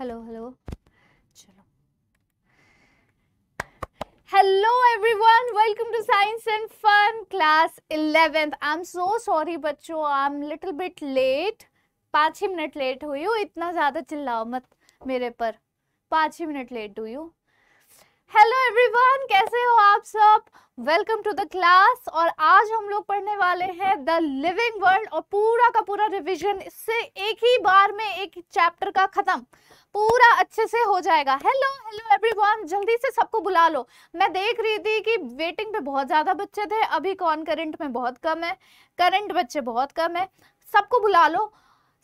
Hello hello चलो hello everyone welcome to science and fun class eleventh I am so sorry बच्चों I am little bit late पाँच ही minute late हुई हूँ इतना ज़्यादा चिल्लाओ मत मेरे पर पाँच ही मिनट लेट हुई हूँ हेलो एवरीवन कैसे हो आप सब वेलकम टू द क्लास और आज हम लोग पढ़ने वाले हैं द लिविंग वर्ल्ड और पूरा का पूरा रिवीजन इससे एक ही बार में एक चैप्टर का ख़त्म पूरा अच्छे से हो जाएगा हेलो हेलो एवरीवन जल्दी से सबको बुला लो मैं देख रही थी कि वेटिंग पे बहुत ज़्यादा बच्चे थे अभी कौन करंट में बहुत कम है करंट बच्चे बहुत कम है सबको बुला लो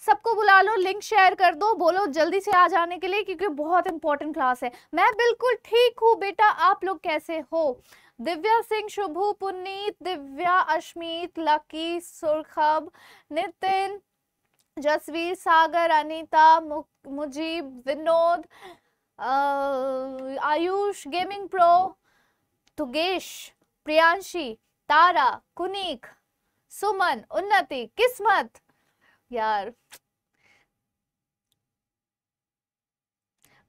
सबको बुला लो लिंक शेयर कर दो बोलो जल्दी से आ जाने के लिए क्योंकि बहुत इंपॉर्टेंट क्लास है मैं बिल्कुल ठीक हूँ बेटा आप लोग कैसे हो दिव्या सिंह शुभु पुनीत दिव्या अश्मित लकी सुरखब नितिन जसवीर सागर अनीता मुक मुजीब विनोद आयुष गेमिंग प्रो तुगेश प्रियांशी तारा कुनीक सुमन उन्नति किस्मत यार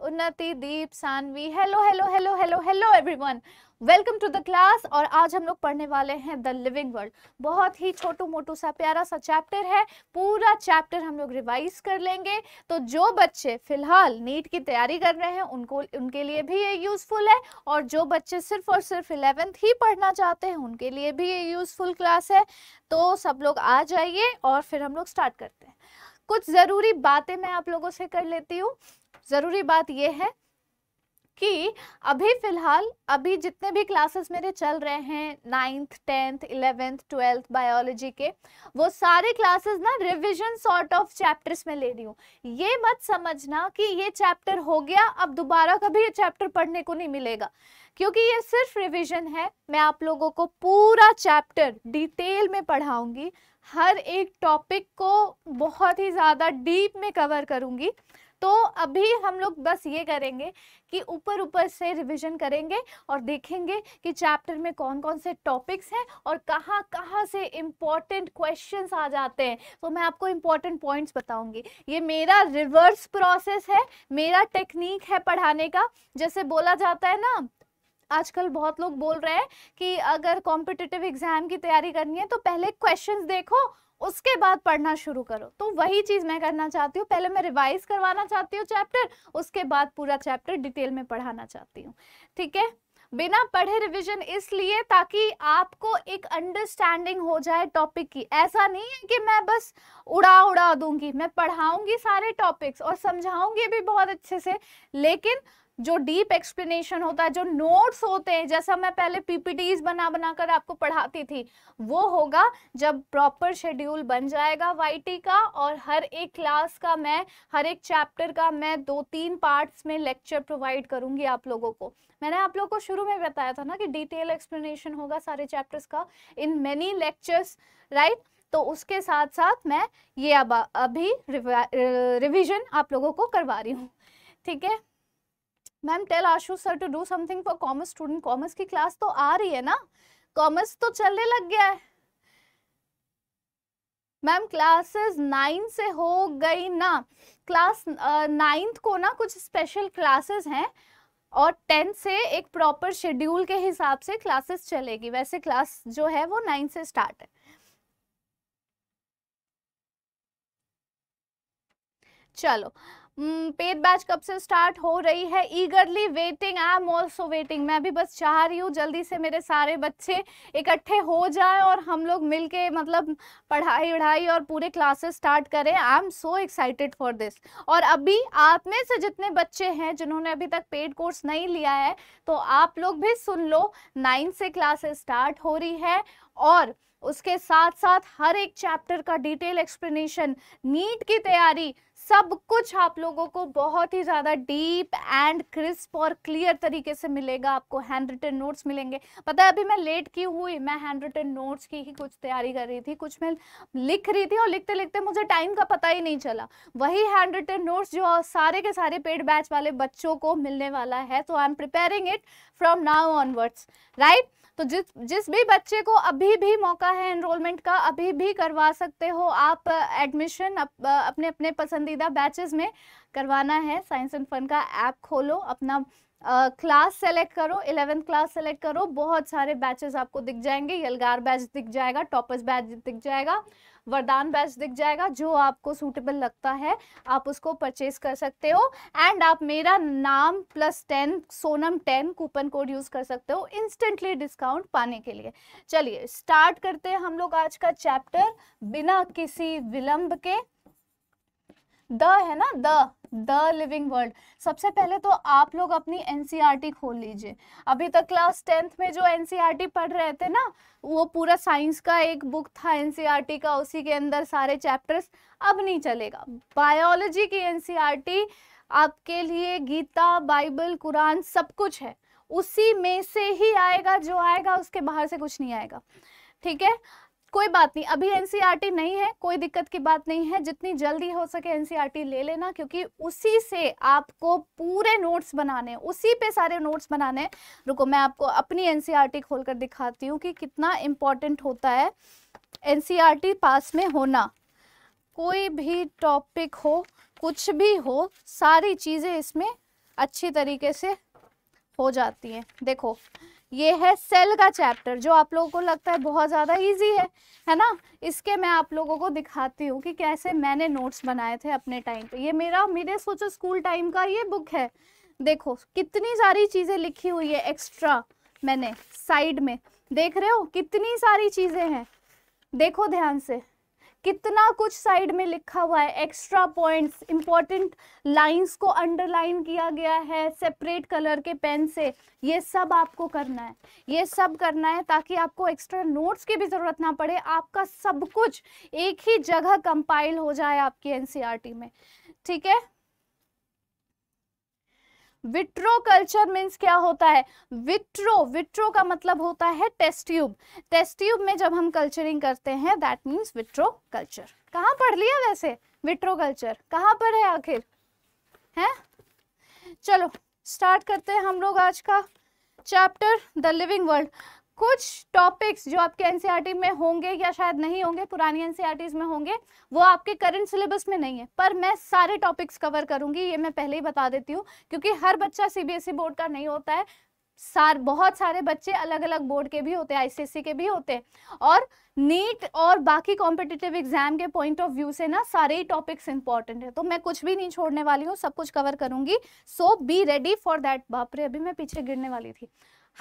Unnati Deep Saanvi hello hello hello hello hello everyone welcome to the class और आज हम लोग पढ़ने वाले हैं द लिविंग वर्ल्ड बहुत ही छोटू मोटू सा प्यारा सा चैप्टर है पूरा चैप्टर हम लोग रिवाइज कर लेंगे तो जो बच्चे फिलहाल नीट की तैयारी कर रहे हैं उनको उनके लिए भी ये यूज़फुल है और जो बच्चे सिर्फ और सिर्फ इलेवेंथ ही पढ़ना चाहते हैं उनके लिए भी ये यूज़फुल क्लास है तो सब लोग आ जाइए और फिर हम लोग स्टार्ट करते हैं कुछ ज़रूरी बातें मैं आप लोगों से कर लेती हूँ ज़रूरी बात यह है कि अभी फ़िलहाल अभी जितने भी क्लासेस मेरे चल रहे हैं ninth tenth eleventh twelfth biology के वो सारे क्लासेस ना रिवीजन सॉर्ट ऑफ चैप्टर्स में ले रही हूँ ये मत समझना कि ये चैप्टर हो गया अब दोबारा कभी ये चैप्टर पढ़ने को नहीं मिलेगा क्योंकि ये सिर्फ रिविज़न है मैं आप लोगों को पूरा चैप्टर डिटेल में पढ़ाऊँगी हर एक टॉपिक को बहुत ही ज़्यादा डीप में कवर करूँगी तो अभी हम लोग बस ये करेंगे कि ऊपर ऊपर से रिविजन करेंगे और देखेंगे कि चैप्टर में कौन कौन से टॉपिक्स हैं और कहाँ कहाँ से इम्पॉर्टेंट क्वेश्चन आ जाते हैं तो मैं आपको इम्पॉर्टेंट पॉइंट्स बताऊंगी ये मेरा रिवर्स प्रोसेस है मेरा टेक्निक है पढ़ाने का जैसे बोला जाता है ना आजकल बहुत लोग बोल रहे हैं कि अगर कॉम्पिटिटिव एग्जाम की तैयारी करनी है तो पहले क्वेश्चंस देखो उसके बाद पढ़ना शुरू करो तो वही चीज़ मैं करना चाहती हूँ पहले मैं रिवाइज करवाना चाहती हूँ चैप्टर उसके बाद पूरा चैप्टर डिटेल में पढ़ाना चाहती हूँ ठीक है बिना पढ़े रिवीजन इसलिए ताकि आपको एक अंडरस्टैंडिंग हो जाए टॉपिक की ऐसा नहीं है कि मैं बस उड़ा उड़ा दूंगी मैं पढ़ाऊंगी सारे टॉपिक्स और समझाऊंगी भी बहुत अच्छे से लेकिन जो डीप एक्सप्लेनेशन होता है जो नोट्स होते हैं जैसा मैं पहले पीपीटीज बना बनाकर आपको पढ़ाती थी वो होगा जब प्रॉपर शेड्यूल बन जाएगा वाईटी का और हर एक क्लास का मैं हर एक चैप्टर का मैं दो तीन पार्ट्स में लेक्चर प्रोवाइड करूंगी आप लोगों को मैंने आप लोगों को शुरू में बताया था ना कि डिटेल एक्सप्लेनेशन होगा सारे चैप्टर्स का इन मेनी लेक्चर्स राइट तो उसके साथ साथ मैं ये अब अभी रिविजन आप लोगों को करवा रही हूँ ठीक है ma'am tell Ashu sir to do something for commerce student commerce की क्लास तो आ रही है ना कॉमर्स तो चलने लग गया है मैम क्लासेस नाइन्थ से हो गई ना क्लास नाइन्थ को ना कुछ स्पेशल क्लासेस हैं और टेंथ से एक प्रॉपर शेड्यूल के हिसाब से क्लासेस चलेगी वैसे क्लास जो है वो नाइन्थ से स्टार्ट है चलो हम्म, पेड बैच कब से स्टार्ट हो रही है eagerly waiting I am also waiting मैं भी बस चाह रही हूँ जल्दी से मेरे सारे बच्चे इकट्ठे हो जाए और हम लोग मिल के मतलब पढ़ाई वढ़ाई और पूरे क्लासेस स्टार्ट करें I am so excited for this और अभी आप में से जितने बच्चे हैं जिन्होंने अभी तक पेड कोर्स नहीं लिया है तो आप लोग भी सुन लो नाइन्थ से क्लासेस स्टार्ट हो रही है और उसके साथ साथ हर एक चैप्टर का डिटेल एक्सप्लेनेशन नीट की तैयारी सब कुछ आप लोगों को बहुत ही ज़्यादा डीप एंड क्रिस्प और क्लियर तरीके से मिलेगा आपको हैंड रिटन नोट्स मिलेंगे पता है अभी मैं लेट की हुई मैं हैंड रिटन नोट्स की ही कुछ तैयारी कर रही थी कुछ मैं लिख रही थी और लिखते लिखते मुझे टाइम का पता ही नहीं चला वही हैंड रिटन नोट्स जो सारे के सारे पेड बैच वाले बच्चों को मिलने वाला है तो I am preparing it from now onwards right तो जिस जिस भी बच्चे को अभी भी मौका है एनरोलमेंट का अभी भी करवा सकते हो आप एडमिशन अप, अपने अपने पसंदीदा बैचेस में करवाना है साइंस एंड फन का ऐप खोलो अपना क्लास uh, सेलेक्ट करो इलेवेंथ क्लास सेलेक्ट करो बहुत सारे बैचेस आपको दिख जाएंगे यलगार बैच दिख जाएगा टॉपर्स बैच दिख जाएगा वरदान बैच दिख जाएगा जो आपको सूटेबल लगता है आप उसको परचेज कर सकते हो एंड आप मेरा नाम plus ten Sonam ten coupon code use कर सकते हो इंस्टेंटली डिस्काउंट पाने के लिए चलिए स्टार्ट करते हैं हम लोग आज का चैप्टर बिना किसी विलंब के द है ना द द लिविंग वर्ल्ड सबसे पहले तो आप लोग अपनी एनसीईआरटी e खोल लीजिए अभी तक क्लास टेंथ में जो एनसीईआरटी e पढ़ रहे थे ना वो पूरा साइंस का एक बुक था एनसीईआरटी e का उसी के अंदर सारे चैप्टर्स अब नहीं चलेगा बायोलॉजी की एनसीईआरटी आपके लिए गीता बाइबल कुरान सब कुछ है उसी में से ही आएगा जो आएगा उसके बाहर से कुछ नहीं आएगा ठीक है कोई बात नहीं अभी एनसीईआरटी e नहीं है कोई दिक्कत की बात नहीं है जितनी जल्दी हो सके एनसीईआरटी e ले लेना क्योंकि उसी से आपको पूरे नोट्स बनाने उसी पे सारे नोट्स बनाने रुको मैं आपको अपनी एनसीईआरटी e खोलकर दिखाती हूँ कि कितना इम्पोर्टेंट होता है एनसीईआरटी पास में होना कोई भी टॉपिक हो कुछ भी हो सारी चीज़ें इसमें अच्छी तरीके से हो जाती हैं देखो ये है सेल का चैप्टर जो आप लोगों को लगता है बहुत ज़्यादा इजी है है ना इसके मैं आप लोगों को दिखाती हूँ कि कैसे मैंने नोट्स बनाए थे अपने टाइम पे ये मेरा मेरे सोचो स्कूल टाइम का ये बुक है देखो कितनी सारी चीज़ें लिखी हुई है एक्स्ट्रा मैंने साइड में देख रहे हो कितनी सारी चीज़ें हैं देखो ध्यान से कितना कुछ साइड में लिखा हुआ है एक्स्ट्रा पॉइंट्स इंपॉर्टेंट लाइंस को अंडरलाइन किया गया है सेपरेट कलर के पेन से ये सब आपको करना है ये सब करना है ताकि आपको एक्स्ट्रा नोट्स की भी ज़रूरत ना पड़े आपका सब कुछ एक ही जगह कंपाइल हो जाए आपकी एनसीईआरटी e में ठीक है विट्रो कल्चर मीन्स क्या होता है विट्रो विट्रो का मतलब होता है टेस्ट ट्यूब टेस्ट ट्यूब में जब हम कल्चरिंग करते हैं दैट मीन्स विट्रो कल्चर कहाँ पढ़ लिया वैसे विट्रो कल्चर कहाँ पर है आखिर है चलो स्टार्ट करते हैं हम लोग आज का चैप्टर द लिविंग वर्ल्ड कुछ टॉपिक्स जो आपके एनसीईआरटी e में होंगे या शायद नहीं होंगे पुरानी एनसीईआरटीज e में होंगे वो आपके करंट सिलेबस में नहीं है पर मैं सारे टॉपिक्स कवर करूंगी ये मैं पहले ही बता देती हूँ क्योंकि हर बच्चा सीबीएसई बोर्ड e का नहीं होता है सार बहुत सारे बच्चे अलग अलग बोर्ड के भी होते हैं आईसीएससी के भी होते हैं और नीट और बाकी कॉम्पिटिटिव एग्जाम के पॉइंट ऑफ व्यू से ना सारे ही टॉपिक्स इंपॉर्टेंट है तो मैं कुछ भी नहीं छोड़ने वाली हूँ सब कुछ कवर करूंगी so be ready for that बापरे अभी मैं पीछे गिरने वाली थी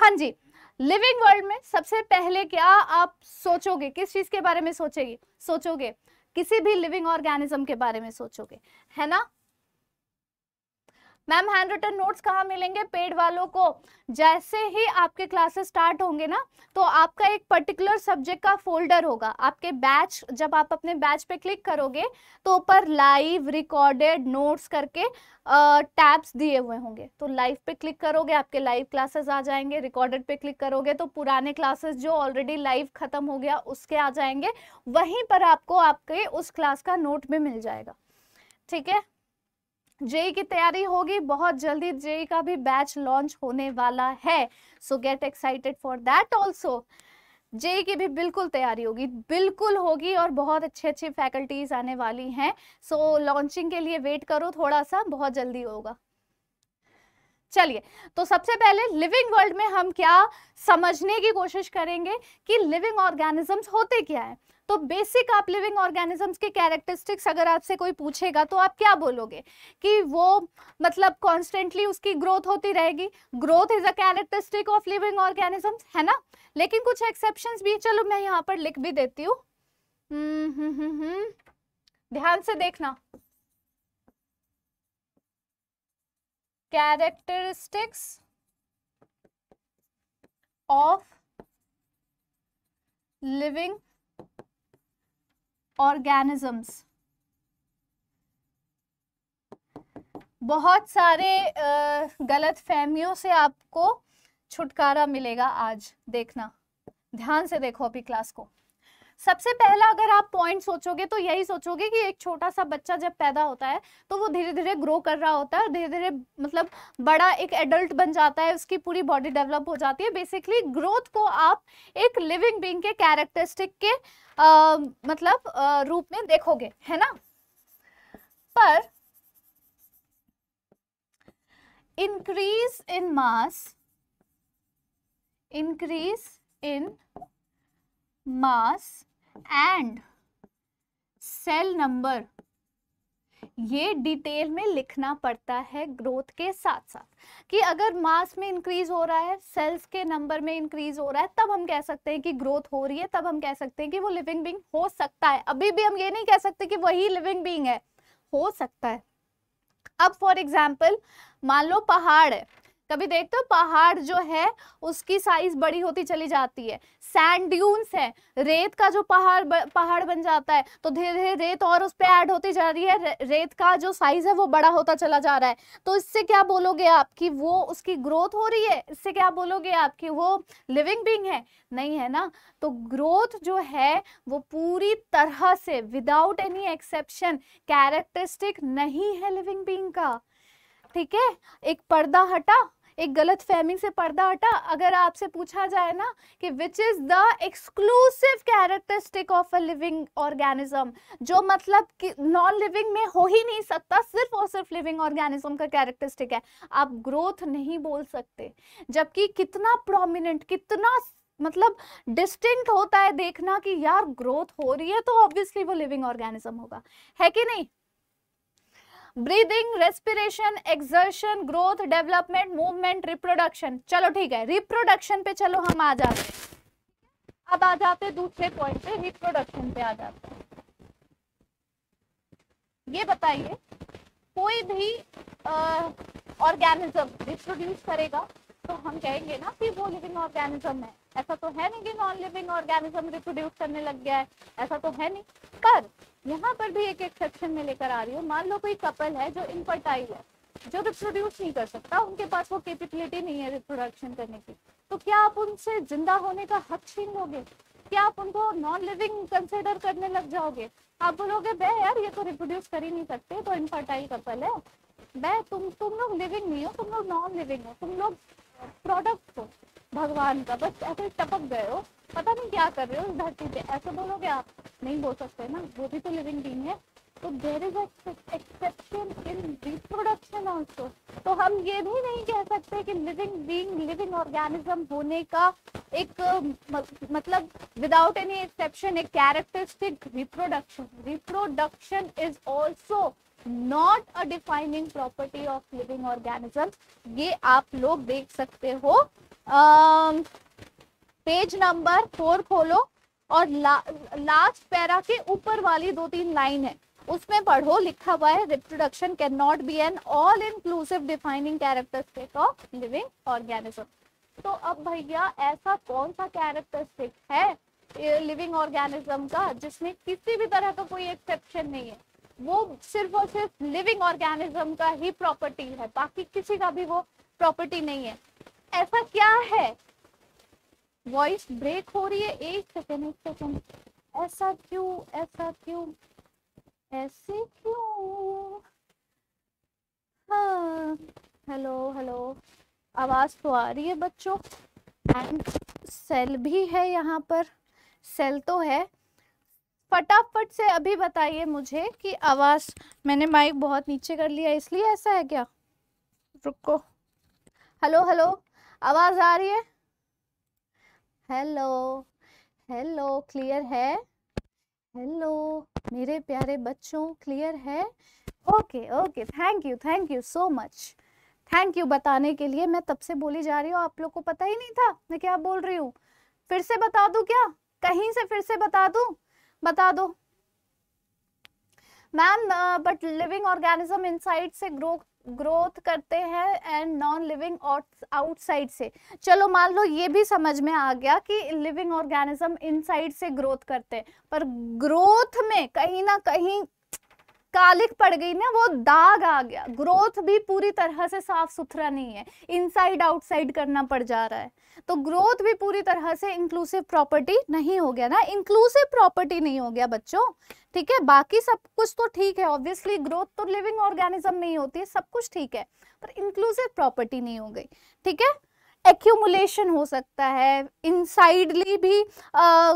हाँ जी लिविंग वर्ल्ड में सबसे पहले क्या आप सोचोगे किस चीज के बारे में सोचेगी सोचोगे किसी भी लिविंग ऑर्गेनिज्म के बारे में सोचोगे है ना मैम हैंड रिटन नोट्स कहाँ मिलेंगे पेड वालों को जैसे ही आपके क्लासेस स्टार्ट होंगे ना तो आपका एक पर्टिकुलर सब्जेक्ट का फोल्डर होगा आपके बैच जब आप अपने बैच पे क्लिक करोगे तो ऊपर लाइव रिकॉर्डेड नोट्स करके टैब्स दिए हुए होंगे तो लाइव पे क्लिक करोगे आपके लाइव क्लासेस आ जाएंगे रिकॉर्डेड पे क्लिक करोगे तो पुराने क्लासेस जो ऑलरेडी लाइव ख़त्म हो गया उसके आ जाएंगे वहीं पर आपको आपके उस क्लास का नोट भी मिल जाएगा ठीक है जेई की तैयारी होगी बहुत जल्दी जेई का भी बैच लॉन्च होने वाला है so get excited for that also JEE की भी बिल्कुल तैयारी होगी बिल्कुल होगी और बहुत अच्छे अच्छे फैकल्टीज आने वाली हैं सो so, लॉन्चिंग के लिए वेट करो थोड़ा सा बहुत जल्दी होगा चलिए तो सबसे पहले लिविंग वर्ल्ड में हम क्या समझने की कोशिश करेंगे कि लिविंग ऑर्गेनिजम्स होते क्या है तो बेसिक आप लिविंग ऑर्गेनिजम्स के कैरेक्टरिस्टिक्स अगर आपसे कोई पूछेगा तो आप क्या बोलोगे कि वो मतलब कॉन्स्टेंटली उसकी ग्रोथ होती रहेगी growth is a characteristic of living organisms है ना लेकिन कुछ एक्सेप्शन भी चलो मैं यहाँ पर लिख भी देती हूँ हम्म, हम्म, हम्म, ध्यान से देखना कैरेक्टरिस्टिक्स ऑफ लिविंग ऑर्गेनिजम्स बहुत सारे गलत फहमियों से आपको छुटकारा मिलेगा आज देखना ध्यान से देखो अभी क्लास को सबसे पहला अगर आप पॉइंट सोचोगे तो यही सोचोगे कि एक छोटा सा बच्चा जब पैदा होता है तो वो धीरे धीरे ग्रो कर रहा होता है और धीरे धीरे मतलब बड़ा एक एडल्ट बन जाता है उसकी पूरी बॉडी डेवलप हो जाती है बेसिकली ग्रोथ को आप एक लिविंग बींग के कैरेक्टरिस्टिक के आ, मतलब आ, रूप में देखोगे है ना पर increase in mass increase in mass and cell number ये डिटेल में लिखना पड़ता है ग्रोथ के साथ साथ कि अगर मास में इंक्रीज हो रहा है सेल्स के नंबर में इंक्रीज हो रहा है तब हम कह सकते हैं कि ग्रोथ हो रही है तब हम कह सकते हैं कि वो लिविंग बींग हो सकता है अभी भी हम ये नहीं कह सकते कि वही लिविंग बींग है हो सकता है अब फॉर एग्जाम्पल मान लो पहाड़ है कभी देखते हो पहाड़ जो है उसकी साइज बड़ी होती चली जाती है सैंड ड्यून्स है रेत का जो पहाड़ पहाड़ बन जाता है तो धीरे धीरे रेत और उस पर ऐड होती जा रही है रेत का जो साइज है वो बड़ा होता चला जा रहा है तो इससे क्या बोलोगे आप कि वो उसकी ग्रोथ हो रही है इससे क्या बोलोगे आप कि वो लिविंग बींग है नहीं है ना तो ग्रोथ जो है वो पूरी तरह से विदाउट एनी एक्सेप्शन कैरेक्टरिस्टिक नहीं है लिविंग बींग का ठीक है एक पर्दा हटा एक गलत फहमी से पर्दा हटा अगर आपसे पूछा जाए ना कि which is the exclusive characteristic of a living organism जो मतलब कि नॉन लिविंग में हो ही नहीं सकता सिर्फ और सिर्फ लिविंग ऑर्गेनिज्म का कैरेक्टरिस्टिक है आप ग्रोथ नहीं बोल सकते जबकि कितना प्रोमिनेंट कितना मतलब डिस्टिंक्ट होता है देखना कि यार ग्रोथ हो रही है तो ऑब्वियसली वो लिविंग ऑर्गेनिज्म होगा है कि नहीं breathing respiration exertion growth development movement reproduction चलो ठीक है रिप्रोडक्शन पे चलो हम आ जाते हैं अब आ जाते दूसरे पॉइंट पे रिप्रोडक्शन पे आ जाते हैं ये बताइए कोई भी ऑर्गेनिज्म रिप्रोड्यूस करेगा तो हम कहेंगे ना कि वो लिविंग ऑर्गेनिज्म है ऐसा तो है नहीं कि नॉन लिविंग ऑर्गेनिज्म रिप्रोड्यूस करने लग गया है ऐसा तो है नहीं पर यहाँ पर भी एक एक्सेप्शन में लेकर आ रही हूँ मान लो कोई कपल है जो इनफर्टाइल है जो रिप्रोड्यूस नहीं कर सकता उनके पास वो कैपेबिलिटी नहीं है रिप्रोडक्शन करने की तो क्या आप उनसे जिंदा होने का हक छीन लोगे क्या आप उनको नॉन लिविंग कंसिडर करने लग जाओगे आप बोलोगे बे यार ये तो रिप्रोड्यूस कर ही नहीं सकते तो इनफर्टाइल कपल है बे तुम तुम लोग लिविंग नहीं हो तुम लोग नॉन लिविंग हो तुम लोग प्रोडक्ट को भगवान का बस ऐसे टपक गए हो पता नहीं क्या कर रहे हो उस धरती पे ऐसे बोलोगे आप नहीं बोल सकते ना वो भी तो लिविंग बींग है तो there is exception in reproduction also तो हम ये भी नहीं कह सकते कि लिविंग बींग लिविंग ऑर्गेनिज्म होने का एक मतलब विदाउट एनी एक्सेप्शन एक characteristic reproduction reproduction is also not a defining property of living organism ये आप लोग देख सकते हो पेज नंबर फोर खोलो और ला, लास्ट पैरा के ऊपर वाली दो तीन लाइन है उसमें पढ़ो लिखा हुआ है reproduction can not be an all inclusive defining characteristic of living organism तो अब भैया ऐसा कौन सा कैरेक्टरिस्टिक है लिविंग ऑर्गेनिज्म का जिसमें किसी भी तरह का कोई एक्सेप्शन नहीं है वो सिर्फ और सिर्फ लिविंग ऑर्गेनिज्म का ही प्रॉपर्टी है बाकी किसी का भी वो प्रॉपर्टी नहीं है ऐसा क्या है वॉइस ब्रेक हो रही है एक सेकेंड एक सेकेंड ऐसा क्यों ऐसा क्यों ऐसे क्यों हेलो हेलो आवाज तो आ रही है बच्चों एंड सेल भी है यहाँ पर सेल तो है फटाफट से अभी बताइए मुझे कि आवाज़ मैंने माइक बहुत नीचे कर लिया इसलिए ऐसा है क्या रुको हेलो हेलो आवाज़ आ रही है हेलो हेलो क्लियर है हेलो मेरे प्यारे बच्चों क्लियर है okay okay thank you thank you so much thank you बताने के लिए मैं तब से बोली जा रही हूँ आप लोग को पता ही नहीं था मैं क्या बोल रही हूँ फिर से बता दू क्या कहीं से फिर से बता दू बता दो ma'am but living organism inside से ग्रो ग्रोथ करते हैं एंड नॉन लिविंग आउटसाइड से चलो मान लो ये भी समझ में आ गया कि लिविंग ऑर्गेनिज्म इनसाइड से ग्रोथ करते हैं पर ग्रोथ में कहीं ना कहीं कालिक पड़ गई ना वो दाग आ गया ग्रोथ भी पूरी तरह से साफ सुथरा नहीं है इनसाइड आउटसाइड करना पड़ जा रहा है तो ग्रोथ भी पूरी तरह से इंक्लूसिव प्रॉपर्टी नहीं हो गया ना इंक्लूसिव प्रॉपर्टी नहीं हो गया बच्चों ठीक है बाकी सब कुछ तो ठीक है ऑब्वियसली ग्रोथ तो लिविंग ऑर्गेनिज्म नहीं होती है सब कुछ ठीक है पर इंक्लूसिव प्रॉपर्टी नहीं हो गई ठीक है एक्यूमुलेशन हो सकता है इनसाइडली भी आ,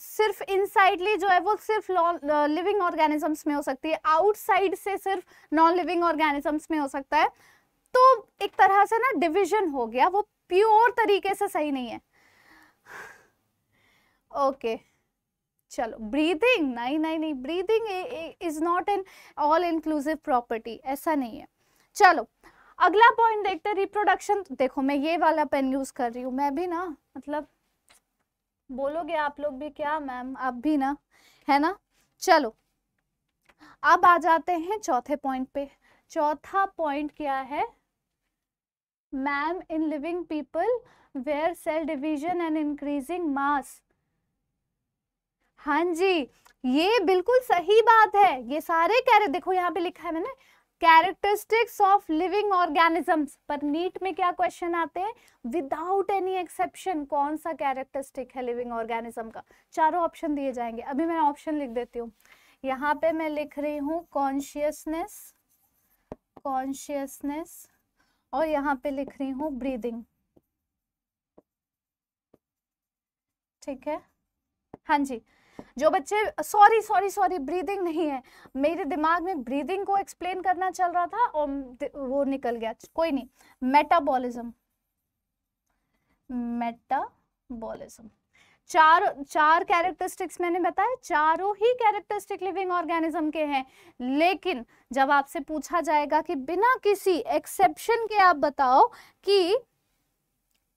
सिर्फ इनसाइडली जो है वो सिर्फ लिविंग ऑर्गेनिजम्स uh, में हो सकती है आउटसाइड से सिर्फ नॉन लिविंग ऑर्गेनिजम्स में हो सकता है तो एक तरह से ना डिविजन हो गया वो प्योर तरीके से सही नहीं है ओके okay. चलो ब्रीदिंग नहीं नहीं नहीं breathing is not an all inclusive property ऐसा नहीं है चलो अगला पॉइंट देखते रिप्रोडक्शन देखो मैं ये वाला पेन यूज कर रही हूँ मैं भी ना मतलब बोलोगे आप लोग भी क्या मैम आप भी ना है ना चलो अब आ जाते हैं चौथे पॉइंट पे चौथा पॉइंट क्या है ma'am in living people where cell division and increasing mass हाँ जी ये बिल्कुल सही बात है ये सारे कह रहे देखो यहाँ पे लिखा है मैंने कैरेक्टरिस्टिक्स ऑफ लिविंग ऑर्गेनिजम्स पर नीट में क्या क्वेश्चन आते हैं विदाउट एनी एक्सेप्शन कौन सा कैरेक्टरिस्टिक है लिविंग ऑर्गेनिज्म का चारों ऑप्शन दिए जाएंगे अभी मैं ऑप्शन लिख देती हूँ यहाँ पे मैं लिख रही हूँ कॉन्शियसनेस कॉन्शियसनेस और यहाँ पे लिख रही हूँ ब्रीदिंग ठीक है हाँ जी जो बच्चे सॉरी सॉरी सॉरी ब्रीदिंग नहीं है मेरे दिमाग में ब्रीदिंग को एक्सप्लेन करना चल रहा था और वो निकल गया कोई नहीं मेटाबॉलिज्म मेटाबॉलिज्म चार चार कैरेक्टरिस्टिक्स मैंने बताया चारों ही कैरेक्टरिस्टिक लिविंग ऑर्गेनिज्म के हैं लेकिन जब आपसे पूछा जाएगा कि बिना किसी एक्सेप्शन के आप बताओ कि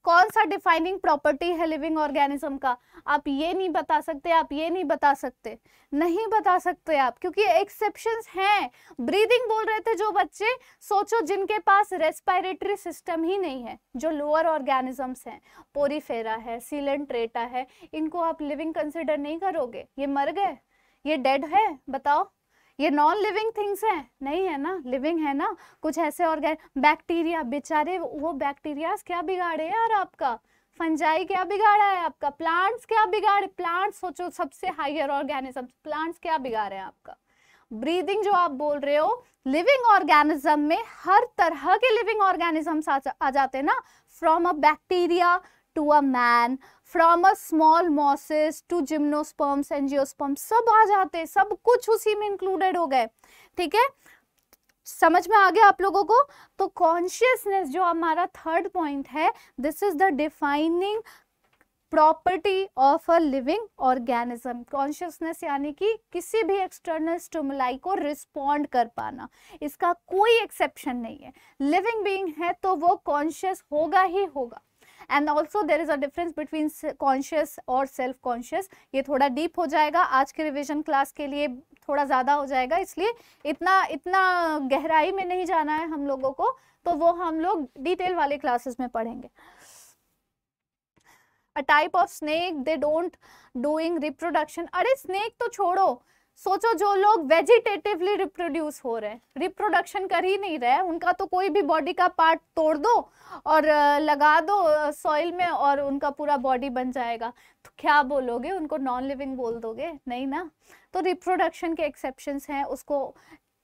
कौन सा डिफाइनिंग प्रॉपर्टी है लिविंग ऑर्गेनिज्म का आप ये नहीं बता सकते आप ये नहीं बता सकते नहीं बता सकते आप क्योंकि एक्सेप्शन हैं ब्रीदिंग बोल रहे थे जो बच्चे सोचो जिनके पास रेस्पायरेटरी सिस्टम ही नहीं है जो लोअर ऑर्गेनिजम्स हैं पोरीफेरा है सीलेंट्रेटा है इनको आप लिविंग कंसिडर नहीं करोगे ये मर गए ये डेड है बताओ ये नॉन लिविंग थिंग्स हैं नहीं है ना लिविंग है ना कुछ ऐसे और बैक्टीरिया बेचारे वो बैक्टीरिया क्या बिगाड़े यार आपका फंजाई क्या बिगाड़ा है आपका प्लांट्स क्या बिगाड़े प्लांट्स सोचो सबसे हाइयर ऑर्गेनिज्म प्लांट्स क्या बिगाड़े हैं आपका ब्रीदिंग जो आप बोल रहे हो लिविंग ऑर्गेनिज्म में हर तरह के लिविंग ऑर्गेनिजम्स आ जाते हैं ना from a bacteria to a man from a small mosses to gymnosperms angiosperm सब आ जाते हैं सब कुछ उसी में इंक्लूडेड हो गए ठीक है समझ में आ गया आप लोगों को तो कॉन्शियसनेस जो हमारा थर्ड पॉइंट है this is the defining property of a living organism consciousness यानी कि किसी भी एक्सटर्नल स्टमुलाई को रिस्पॉन्ड कर पाना इसका कोई एक्सेप्शन नहीं है लिविंग बीइंग है तो वो कॉन्शियस होगा ही होगा and also there is a difference between conscious और सेल्फ कॉन्शियस ये थोड़ा डीप हो जाएगा आज के रिविजन क्लास के लिए थोड़ा ज़्यादा हो जाएगा इसलिए इतना इतना गहराई में नहीं जाना है हम लोगों को तो वो हम लोग डिटेल वाले क्लासेस में पढ़ेंगे a type of snake they don't doing reproduction अरे स्नेक तो छोड़ो सोचो जो लोग वेजिटेटिवली रिप्रोड्यूस हो रहे हैं रिप्रोडक्शन कर ही नहीं रहे उनका तो कोई भी बॉडी का पार्ट तोड़ दो और लगा दो सॉइल में और उनका पूरा बॉडी बन जाएगा तो क्या बोलोगे उनको नॉन लिविंग बोल दोगे नहीं ना तो रिप्रोडक्शन के एक्सेप्शन हैं उसको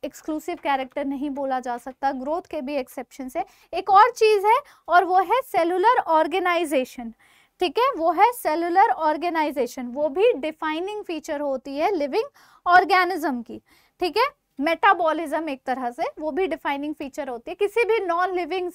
एक्सक्लूसिव कैरेक्टर नहीं बोला जा सकता ग्रोथ के भी एक्सेप्शन है एक और चीज़ है और वो है सेलुलर ऑर्गेनाइजेशन ठीक है वो है सेलुलर ऑर्गेनाइजेशन वो भी डिफाइनिंग फीचर होती है लिविंग ऑर्गेनिज्म की ठीक है मेटाबॉलिज्म एक तरह से वो भी डिफाइनिंग फीचर होती है किसी भी नॉन लिविंग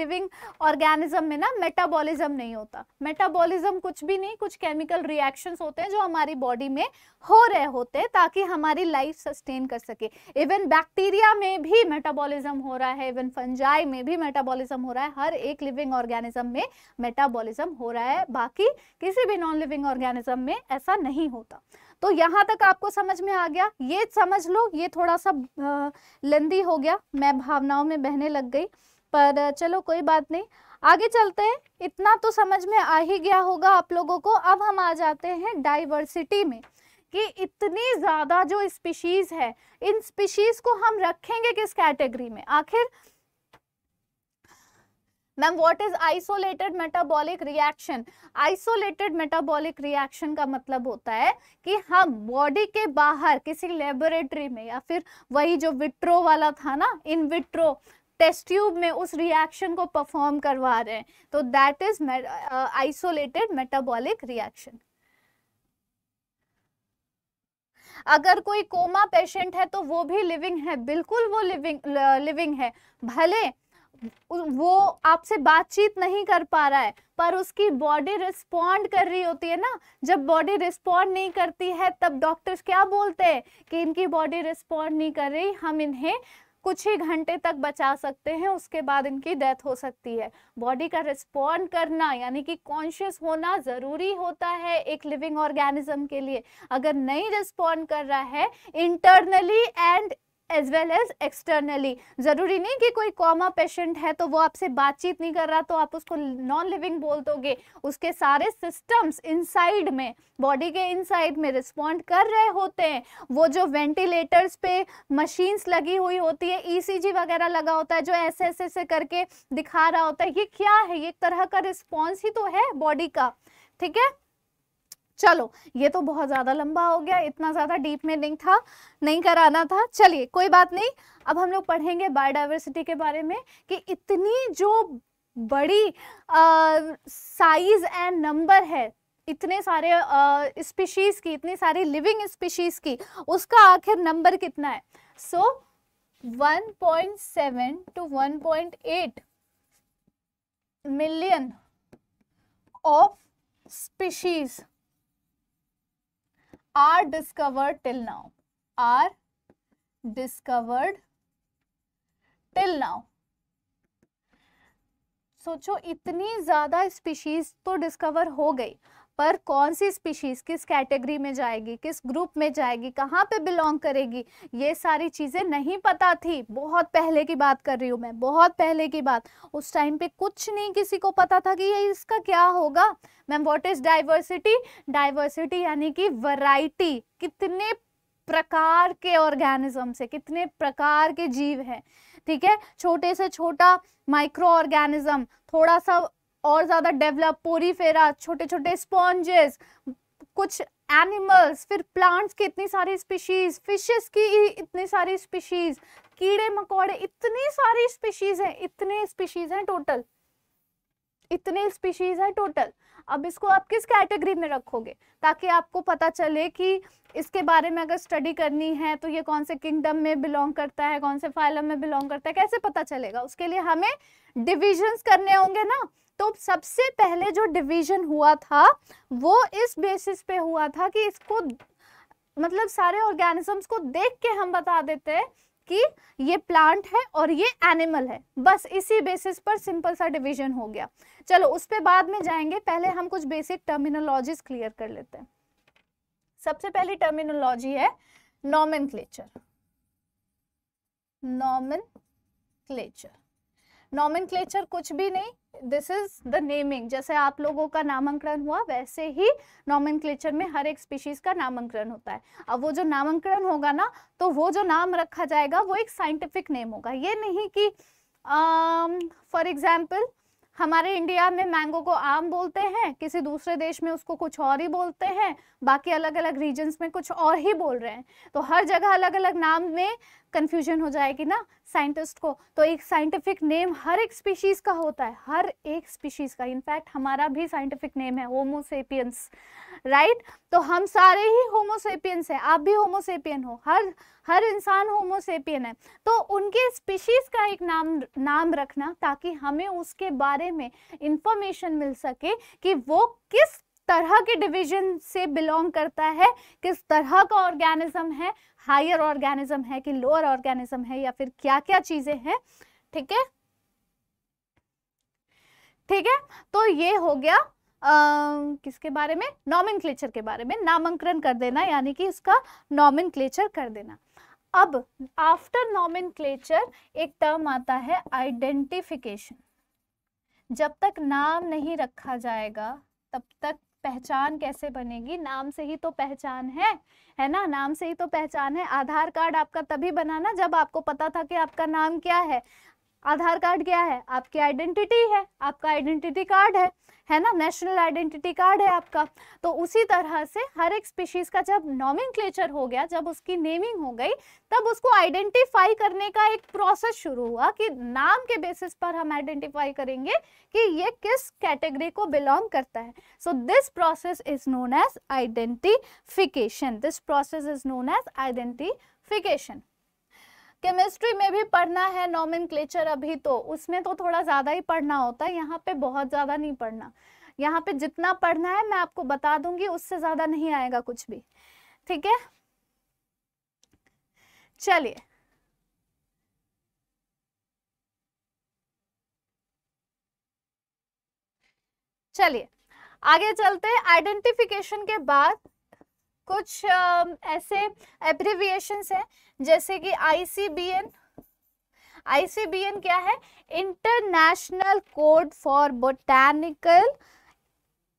लिविंग ऑर्गेनिज्म में ना मेटाबॉलिज्म नहीं होता मेटाबॉलिज्म कुछ भी नहीं कुछ केमिकल रिएक्शंस होते हैं जो हमारी बॉडी में हो रहे होते हैं ताकि हमारी लाइफ सस्टेन कर सके इवन बैक्टीरिया में भी मेटाबॉलिज्म हो रहा है इवन फंजाई में भी मेटाबॉलिज्म हो रहा है हर एक लिविंग ऑर्गेनिज्म में मेटाबॉलिज्म हो रहा है बाकी किसी भी नॉन लिविंग ऑर्गेनिज्म में ऐसा नहीं होता तो यहाँ तक आपको समझ में आ गया ये समझ लो ये थोड़ा सा लेंदी हो गया मैं भावनाओं में बहने लग गई पर चलो कोई बात नहीं आगे चलते हैं इतना तो समझ में आ ही गया होगा आप लोगों को अब हम आ जाते हैं डाइवर्सिटी में कि इतनी ज़्यादा जो स्पीशीज़ है इन स्पीशीज़ को हम रखेंगे किस कैटेगरी में आखिर ma'am what is isolated metabolic reaction isolated metabolic reaction का मतलब होता है कि हम बॉडी के बाहर किसी लेबोरेटरी में या फिर वही जो विट्रो वाला था ना इन विट्रो टेस्ट ट्यूब में उस रिएक्शन को परफॉर्म करवा रहे हैं तो that is isolated metabolic reaction अगर कोई कोमा पेशेंट है तो वो भी लिविंग है बिल्कुल वो लिविंग लिविंग uh, है भले वो आपसे बातचीत नहीं कर पा रहा है पर उसकी बॉडी रिस्पॉन्ड कर रही होती है ना जब बॉडी रिस्पॉन्ड नहीं करती है तब डॉक्टर्स क्या बोलते हैं कि इनकी बॉडी रिस्पॉन्ड नहीं कर रही हम इन्हें कुछ ही घंटे तक बचा सकते हैं उसके बाद इनकी डेथ हो सकती है बॉडी का रिस्पॉन्ड करना यानी कि कॉन्शियस होना ज़रूरी होता है एक लिविंग ऑर्गेनिज्म के लिए अगर नहीं रिस्पॉन्ड कर रहा है internally and as well as externally ज़रूरी नहीं कि कोई कॉमा पेशेंट है तो वो आपसे बातचीत नहीं कर रहा तो आप उसको नॉन लिविंग बोल दोगे उसके सारे सिस्टम्स इनसाइड में बॉडी के इनसाइड में रिस्पॉन्ड कर रहे होते हैं वो जो वेंटिलेटर्स पे मशीन्स लगी हुई होती है ईसीजी e वगैरह लगा होता है जो ऐसे ऐसे ऐसे करके दिखा रहा होता है ये क्या है ये एक तरह का रिस्पॉन्स ही तो है बॉडी का ठीक है चलो ये तो बहुत ज़्यादा लंबा हो गया इतना ज़्यादा डीप में नहीं था नहीं कराना था चलिए कोई बात नहीं अब हम लोग पढ़ेंगे बायोडाइवर्सिटी के बारे में कि इतनी जो बड़ी साइज एंड नंबर है इतने सारे स्पीशीज़ की इतनी सारी लिविंग स्पीशीज़ की उसका आखिर नंबर कितना है so so, 1.7 to 1.8 million of species are discovered till now are discovered till now सोचो इतनी ज्यादा स्पीशीज तो डिस्कवर हो गई पर कौन सी स्पीशीज़ किस कैटेगरी में जाएगी किस ग्रुप में जाएगी कहाँ पे बिलोंग करेगी ये सारी चीज़ें नहीं पता थी बहुत पहले की बात कर रही हूँ मैं बहुत पहले की बात उस टाइम पे कुछ नहीं किसी को पता था कि ये इसका क्या होगा ma'am what is diversity diversity यानी कि वराइटी कितने प्रकार के ऑर्गेनिज्म से कितने प्रकार के जीव हैं ठीक है छोटे से छोटा माइक्रो ऑर्गेनिज्म थोड़ा सा और ज़्यादा डेवलप पोरीफेरा छोटे छोटे स्पॉन्जेस कुछ एनिमल्स फिर प्लांट्स की इतनी सारी स्पीशीज़ फिशेस की इतनी सारी स्पीशीज़ कीड़े मकोड़े इतनी सारी स्पीशीज़ हैं इतने स्पीशीज़ हैं टोटल इतने स्पीशीज़ हैं टोटल अब इसको आप किस कैटेगरी में रखोगे ताकि आपको पता चले कि इसके बारे में अगर स्टडी करनी है तो ये कौन से किंगडम में बिलोंग करता है कौन से फाइलम में बिलोंग करता है कैसे पता चलेगा उसके लिए हमें डिविजन्स करने होंगे ना तो सबसे पहले जो डिवीजन हुआ था वो इस बेसिस पे हुआ था कि इसको मतलब सारे ऑर्गेनिजम्स को देख के हम बता देते हैं कि ये प्लांट है और ये एनिमल है बस इसी बेसिस पर सिंपल सा डिवीजन हो गया चलो उस पर बाद में जाएंगे पहले हम कुछ बेसिक टर्मिनोलॉजीज क्लियर कर लेते हैं सबसे पहली टर्मिनोलॉजी है nomenclature nomenclature nomenclature कुछ भी नहीं दिस इज द नेमिंग जैसे आप लोगों का नामांकन हुआ वैसे ही नॉमिनक्लेचर में हर एक स्पीशीज का नामांकन होता है अब वो जो नामांकन होगा ना तो वो जो नाम रखा जाएगा वो एक साइंटिफिक नेम होगा ये नहीं कि फॉर um, एग्जाम्पल हमारे इंडिया में मैंगो को आम बोलते हैं किसी दूसरे देश में उसको कुछ और ही बोलते हैं बाकी अलग अलग रीजन्स में कुछ और ही बोल रहे हैं तो हर जगह अलग अलग नाम में कन्फ्यूजन हो जाएगी ना साइंटिस्ट को तो एक साइंटिफिक नेम हर एक स्पीशीज़ का होता है हर एक स्पीशीज़ का इनफैक्ट हमारा भी साइंटिफिक नेम है होमोसेपियंस राइट तो हम सारे ही होमोसेपियंस हैं आप भी होमोसेपियन हो हर हर इंसान होमोसेपियन है तो उनके स्पीशीज़ का एक नाम नाम रखना ताकि हमें उसके बारे में इंफॉर्मेशन मिल सके कि वो किस तरह के डिवीजन से बिलोंग करता है किस तरह का ऑर्गेनिज्म है हायर ऑर्गेनिज्म है कि लोअर ऑर्गेनिज्म है या फिर क्या क्या चीजें हैं ठीक है ठीक है तो ये हो गया आ, किसके बारे में नॉमिन के बारे में नामांकन कर देना यानी कि इसका नॉमिन कर देना अब आफ्टर नॉमिन एक टर्म आता है आइडेंटिफिकेशन जब तक नाम नहीं रखा जाएगा तब तक पहचान कैसे बनेगी नाम से ही तो पहचान है है ना नाम से ही तो पहचान है आधार कार्ड आपका तभी बना ना जब आपको पता था कि आपका नाम क्या है आधार कार्ड क्या है आपकी आइडेंटिटी है आपका आइडेंटिटी कार्ड है है ना नेशनल आइडेंटिटी कार्ड है आपका तो उसी तरह से हर एक स्पीशीज़ का जब नॉमिन हो गया जब उसकी नेमिंग हो गई तब उसको आइडेंटिफाई करने का एक प्रोसेस शुरू हुआ कि नाम के बेसिस पर हम आइडेंटिफाई करेंगे कि ये किस कैटेगरी को बिलोंग करता है so this process is known as identification this process is known as identification chemistry में भी पढ़ना है नॉमिन अभी तो उसमें तो थोड़ा ज़्यादा ही पढ़ना होता है यहाँ पे बहुत ज़्यादा नहीं पढ़ना यहाँ पे जितना पढ़ना है मैं आपको बता दूंगी उससे ज़्यादा नहीं आएगा कुछ भी ठीक है चलिए चलिए आगे चलते हैं आइडेंटिफिकेशन के बाद कुछ आ, ऐसे एब्रिविएशंस हैं जैसे कि आईसीबीएन आईसीबीएन क्या है international code for botanical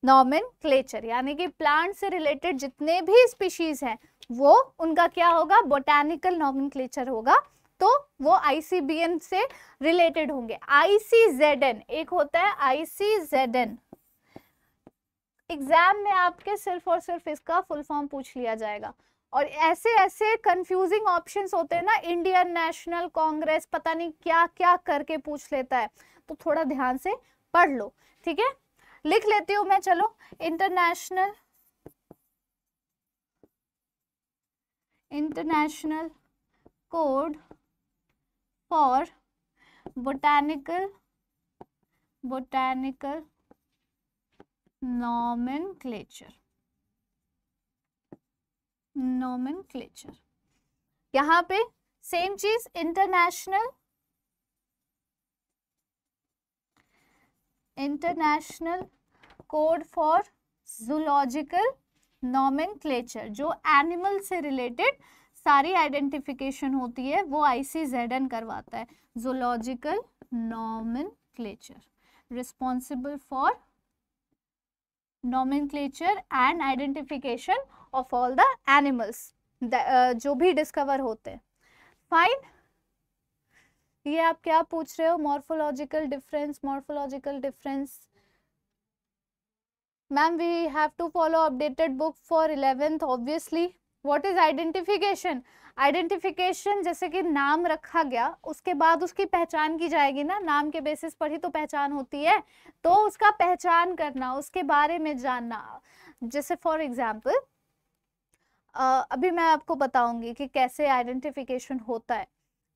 nomenclature यानी कि प्लांट से रिलेटेड जितने भी स्पीशीज हैं वो उनका क्या होगा बोटैनिकल नॉमिन क्लेचर होगा तो वो आईसीबीएन से रिलेटेड होंगे आईसीजेडएन एक होता है आईसीजेडएन एग्जाम में आपके सिर्फ और सिर्फ इसका फुल फॉर्म पूछ लिया जाएगा और ऐसे ऐसे कंफ्यूजिंग ऑप्शंस होते हैं ना इंडियन नेशनल कांग्रेस पता नहीं क्या क्या करके पूछ लेता है तो थोड़ा ध्यान से पढ़ लो ठीक है लिख लेती हूँ मैं चलो international international code for botanical botanical nomenclature क्लेचर यहां पे सेम चीज international international code for zoological क्लेचर जो एनिमल से रिलेटेड सारी आइडेंटिफिकेशन होती है वो एन करवाता है जूलॉजिकल क्लेचर responsible for nomenclature and identification of all the animals जो भी डिस्कवर होते हैं फाइन ये आप क्या पूछ रहे हो morphological difference morphological difference ma'am we have to follow updated book for eleventh obviously what is identification identification जैसे कि नाम रखा गया उसके बाद उसकी पहचान की जाएगी ना नाम के बेसिस पर ही तो पहचान होती है तो उसका पहचान करना उसके बारे में जानना जैसे फॉर एग्जाम्पल अभी मैं आपको बताऊंगी कि कैसे आइडेंटिफिकेशन होता है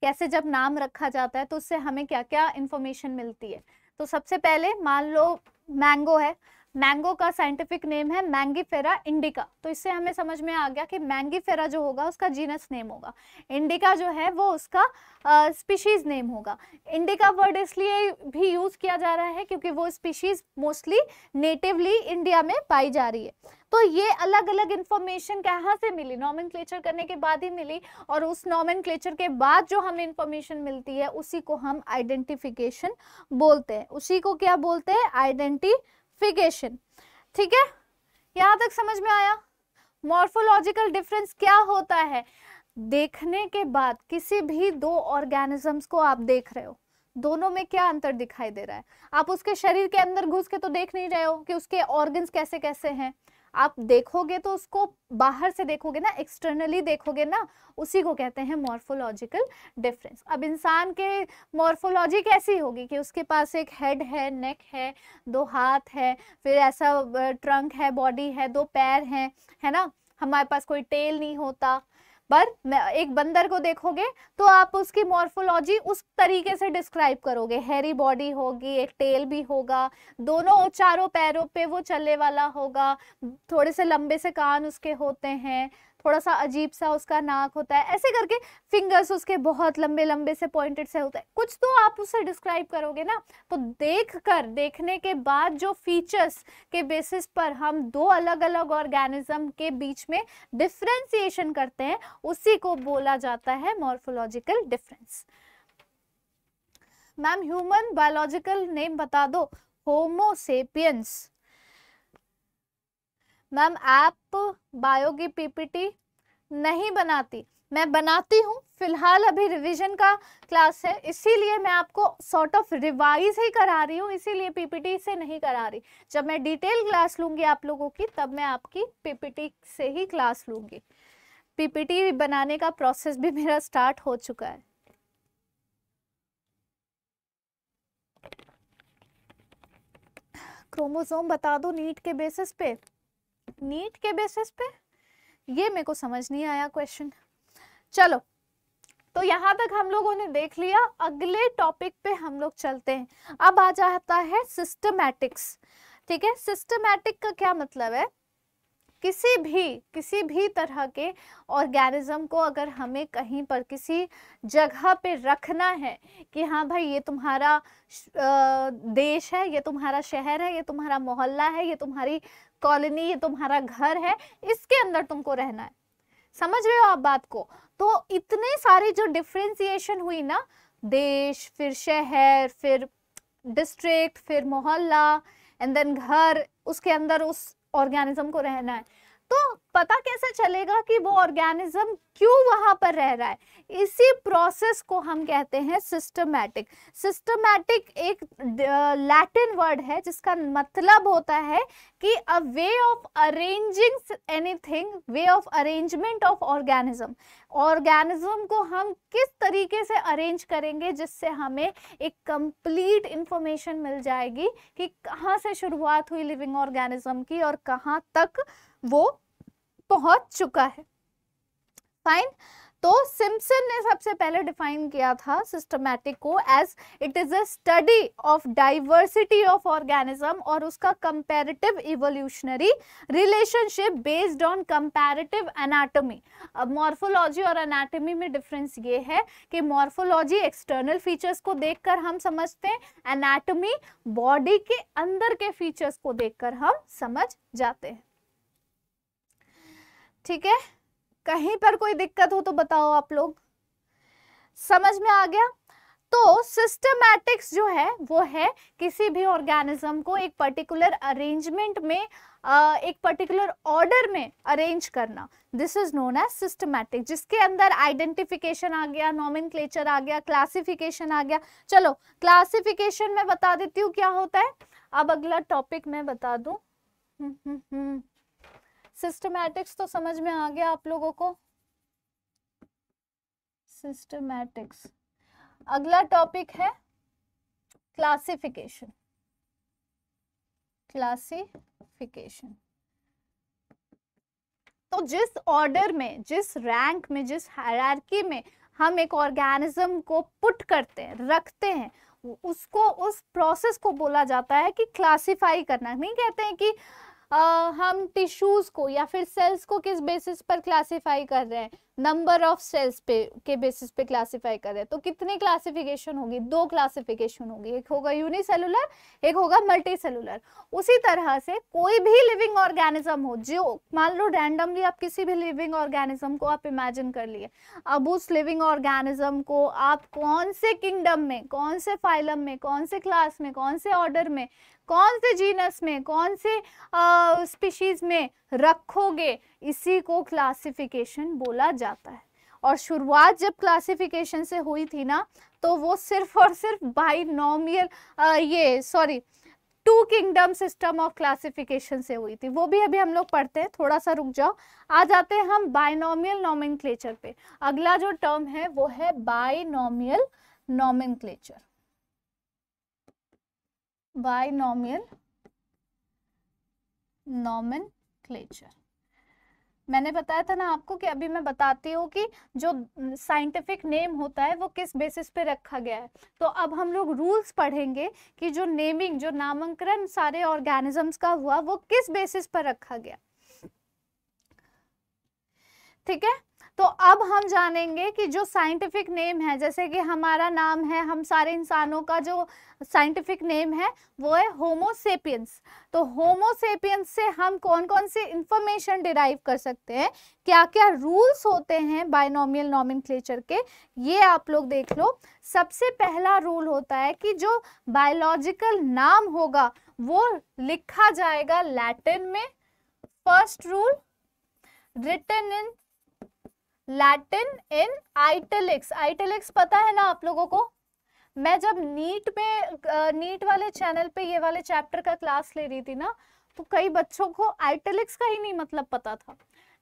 कैसे जब नाम रखा जाता है तो उससे हमें क्या क्या इंफॉर्मेशन मिलती है तो सबसे पहले मान लो मैंगो है मैंगो का साइंटिफिक नेम है मैंगीफेरा इंडिका तो इससे हमें समझ में आ गया कि मैंगीफेरा जो होगा उसका जीनस नेम होगा इंडिका जो है वो उसका स्पीशीज नेम होगा इंडिका वर्ड इसलिए भी यूज़ किया जा रहा है क्योंकि वो स्पीशीज मोस्टली नेटिवली इंडिया में पाई जा रही है तो ये अलग अलग इन्फॉर्मेशन कहाँ से मिली नॉमिन करने के बाद ही मिली और उस नॉमिन के बाद जो हमें इन्फॉर्मेशन मिलती है उसी को हम आइडेंटिफिकेशन बोलते हैं उसी को क्या बोलते हैं आइडेंटिफिकेशन क्लासिफिकेशन ठीक है यहां तक समझ में आया मॉर्फोलॉजिकल डिफरेंस क्या होता है देखने के बाद किसी भी दो ऑर्गेनिजम्स को आप देख रहे हो दोनों में क्या अंतर दिखाई दे रहा है आप उसके शरीर के अंदर घुस के तो देख नहीं रहे हो कि उसके ऑर्गन्स कैसे कैसे हैं आप देखोगे तो उसको बाहर से देखोगे ना एक्सटर्नली देखोगे ना उसी को कहते हैं मॉर्फोलॉजिकल डिफरेंस अब इंसान के मॉर्फोलॉजी कैसी होगी कि उसके पास एक हेड है नेक है दो हाथ है फिर ऐसा ट्रंक है बॉडी है दो पैर हैं है ना हमारे पास कोई टेल नहीं होता पर एक बंदर को देखोगे तो आप उसकी मॉर्फोलॉजी उस तरीके से डिस्क्राइब करोगे हेरी बॉडी होगी एक टेल भी होगा दोनों चारों पैरों पे वो चलने वाला होगा थोड़े से लंबे से कान उसके होते हैं थोड़ा सा अजीब सा उसका नाक होता है ऐसे करके फिंगर्स उसके बहुत लंबे लंबे से पॉइंटेड से होते हैं कुछ तो आप उसे डिस्क्राइब करोगे ना तो देख कर देखने के बाद जो फीचर्स के बेसिस पर हम दो अलग अलग ऑर्गेनिज्म के बीच में डिफ्रेंसिएशन करते हैं उसी को बोला जाता है morphological difference ma'am human biological name बता दो होमोसेपियंस मैम आप बायो की पीपीटी नहीं बनाती मैं बनाती हूँ फिलहाल अभी रिवीजन का क्लास है इसीलिए मैं आपको सॉर्ट ऑफ रिवाइज ही करा रही हूँ इसीलिए पीपीटी से नहीं करा रही जब मैं डिटेल क्लास लूंगी आप लोगों की तब मैं आपकी पीपीटी से ही क्लास लूंगी पीपीटी बनाने का प्रोसेस भी मेरा स्टार्ट हो चुका है क्रोमोसोम बता दो नीट के बेसिस पे नीट के बेसिस पे ये मेरे को समझ नहीं आया क्वेश्चन चलो तो यहाँ तक हम लोगों ने देख लिया अगले टॉपिक पे हम लोग चलते हैं अब आ जाता है सिस्टमैटिक्स ठीक है सिस्टमैटिक का क्या मतलब है किसी भी किसी भी तरह के ऑर्गेनिज्म को अगर हमें कहीं पर किसी जगह पे रखना है कि हाँ भाई ये तुम्हारा देश है ये तुम्हारा शहर है ये तुम्हारा मोहल्ला है ये तुम्हारी कॉलोनी ये तुम्हारा घर है इसके अंदर तुमको रहना है समझ रहे हो आप बात को तो इतने सारे जो डिफ्रेंसिएशन हुई ना देश फिर शहर फिर डिस्ट्रिक्ट फिर मोहल्ला एंड देन घर उसके अंदर उस ऑर्गेनिज्म को रहना है तो पता कैसे चलेगा कि वो ऑर्गेनिज्म क्यों वहां पर रह रहा है इसी प्रोसेस को हम कहते हैं सिस्टमैटिक सिस्टमैटिक एक लैटिन वर्ड है जिसका मतलब होता है कि a way of arranging anything way of arrangement of organism organism को हम किस तरीके से अरेंज करेंगे जिससे हमें एक कंप्लीट इंफॉर्मेशन मिल जाएगी कि कहाँ से शुरुआत हुई लिविंग ऑर्गेनिज्म की और कहाँ तक वो पहुंच चुका है फाइन तो सिम्पसन ने सबसे पहले डिफाइन किया था सिस्टमैटिक को as it is a study of diversity of organism और उसका comparative evolutionary relationship based on comparative anatomy अब मॉर्फोलॉजी और एनाटॉमी में डिफरेंस ये है कि मॉर्फोलॉजी एक्सटर्नल फीचर्स को देखकर हम समझते हैं एनाटोमी बॉडी के अंदर के फीचर्स को देख हम समझ जाते हैं ठीक है कहीं पर कोई दिक्कत हो तो बताओ आप लोग समझ में आ गया तो सिस्टमैटिक्स जो है वो है किसी भी ऑर्गेनिज्म को एक पर्टिकुलर अरेंजमेंट में एक पर्टिकुलर ऑर्डर में अरेंज करना this is known as systematic जिसके अंदर आइडेंटिफिकेशन आ गया नॉमिन आ गया क्लासिफिकेशन आ गया चलो क्लासिफिकेशन में बता देती हूँ क्या होता है अब अगला टॉपिक मैं बता दू हम्म, हम्म, हम्म। सिस्टमैटिक्स तो समझ में आ गया आप लोगों को सिस्टमैटिक्स अगला टॉपिक है क्लासिफिकेशन क्लासिफिकेशन तो जिस ऑर्डर में जिस रैंक में जिस हायरार्की में हम एक ऑर्गेनिज्म को पुट करते हैं रखते हैं उसको उस प्रोसेस को बोला जाता है कि क्लासिफाई करना नहीं कहते हैं कि आ, हम टिश्यूज को या फिर सेल्स को किस बेसिस पर क्लासिफाई कर रहे हैं नंबर ऑफ सेल्स पे के बेसिस पे क्लासिफाई कर रहे हैं तो कितने क्लासिफिकेशन होगी दो क्लासिफिकेशन होगी एक होगा यूनिसेलुलर एक होगा मल्टी सेलुलर उसी तरह से कोई भी लिविंग ऑर्गेनिज्म हो जो मान लो रैंडमली आप किसी भी लिविंग ऑर्गेनिज्म को आप इमेजिन कर लिए अब उस लिविंग ऑर्गेनिज्म को आप कौन से किंगडम में कौन से फाइलम में कौन से क्लास में कौन से ऑर्डर में कौन से जीनस में कौन से स्पीशीज़ में रखोगे इसी को क्लासिफिकेशन बोला जाता है और शुरुआत जब क्लासिफिकेशन से हुई थी ना तो वो सिर्फ और सिर्फ बाई नॉमियल ये sorry two kingdom system of classification से हुई थी वो भी अभी हम लोग पढ़ते हैं थोड़ा सा रुक जाओ आ जाते हैं हम बायनॉमियल नॉमिनक्लेचर पे अगला जो टर्म है वो है binomial nomenclature binomial nomenclature मैंने बताया था ना आपको कि अभी मैं बताती हूँ कि जो साइंटिफिक नेम होता है वो किस बेसिस पे रखा गया है तो अब हम लोग रूल्स पढ़ेंगे कि जो नेमिंग जो नामांकन सारे ऑर्गेनिजम्स का हुआ वो किस बेसिस पर रखा गया ठीक है तो अब हम जानेंगे कि जो साइंटिफिक नेम है जैसे कि हमारा नाम है हम सारे इंसानों का जो साइंटिफिक नेम है वो है होमोसेपियंस तो होमोसेपियंस से हम कौन कौन सी इंफॉर्मेशन डिराइव कर सकते हैं क्या क्या रूल्स होते हैं बायनॉमियल नॉमिनक्लेचर के ये आप लोग देख लो सबसे पहला रूल होता है कि जो बायोलॉजिकल नाम होगा वो लिखा जाएगा लैटिन में first rule written in Latin in italics italics पता है ना आप लोगों को मैं जब नीट में नीट वाले चैनल पे ये वाले चैप्टर का क्लास ले रही थी ना तो कई बच्चों को आइटेलिक्स का ही नहीं मतलब पता था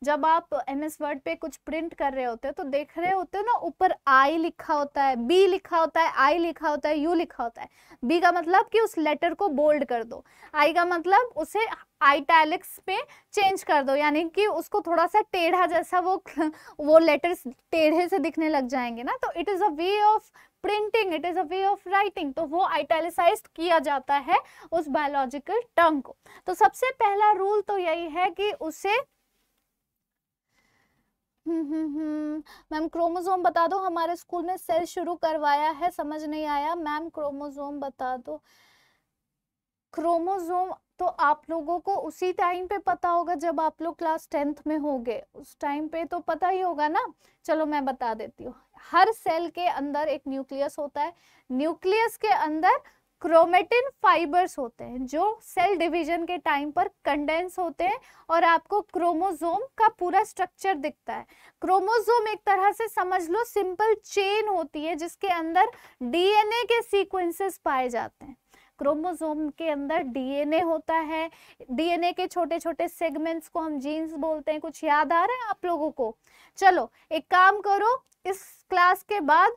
जब आप एम एस वर्ड पे कुछ प्रिंट कर रहे होते हैं तो देख रहे होते हो ना ऊपर आई लिखा होता है बी लिखा होता है आई लिखा होता है यू लिखा होता है बी का मतलब कि उस लेटर को बोल्ड कर दो आई का मतलब उसे आइटैलिक्स पे चेंज कर दो यानी कि उसको थोड़ा सा टेढ़ा जैसा वो वो लेटर्स टेढ़े से दिखने लग जाएंगे ना तो it is a way of printing it is a way of writing तो वो आइटैलिसाइज किया जाता है उस बायोलॉजिकल टर्म को तो सबसे पहला रूल तो यही है कि उसे हम्म, हम्म, हम्म मैम क्रोमोजोम बता दो हमारे स्कूल में सेल शुरू करवाया है समझ नहीं आया मैम क्रोमोजोम बता दो क्रोमोजोम तो आप लोगों को उसी टाइम पे पता होगा जब आप लोग क्लास टेंथ में होंगे उस टाइम पे तो पता ही होगा ना चलो मैं बता देती हूँ हर सेल के अंदर एक न्यूक्लियस होता है न्यूक्लियस के अंदर क्रोमेटिन फाइबर्स होते हैं जो सेल डिवीजन के टाइम पर कंडेंस होते हैं और आपको क्रोमोजोम का पूरा स्ट्रक्चर दिखता है क्रोमोजोम एक तरह से समझ लो सिंपल चेन होती है जिसके अंदर डीएनए के सीक्वेंसेस पाए जाते हैं क्रोमोसोम के अंदर डीएनए होता है डीएनए के छोटे छोटे सेगमेंट्स को हम जीन्स बोलते हैं कुछ याद आ रहा है आप लोगों को चलो एक काम करो इस क्लास के बाद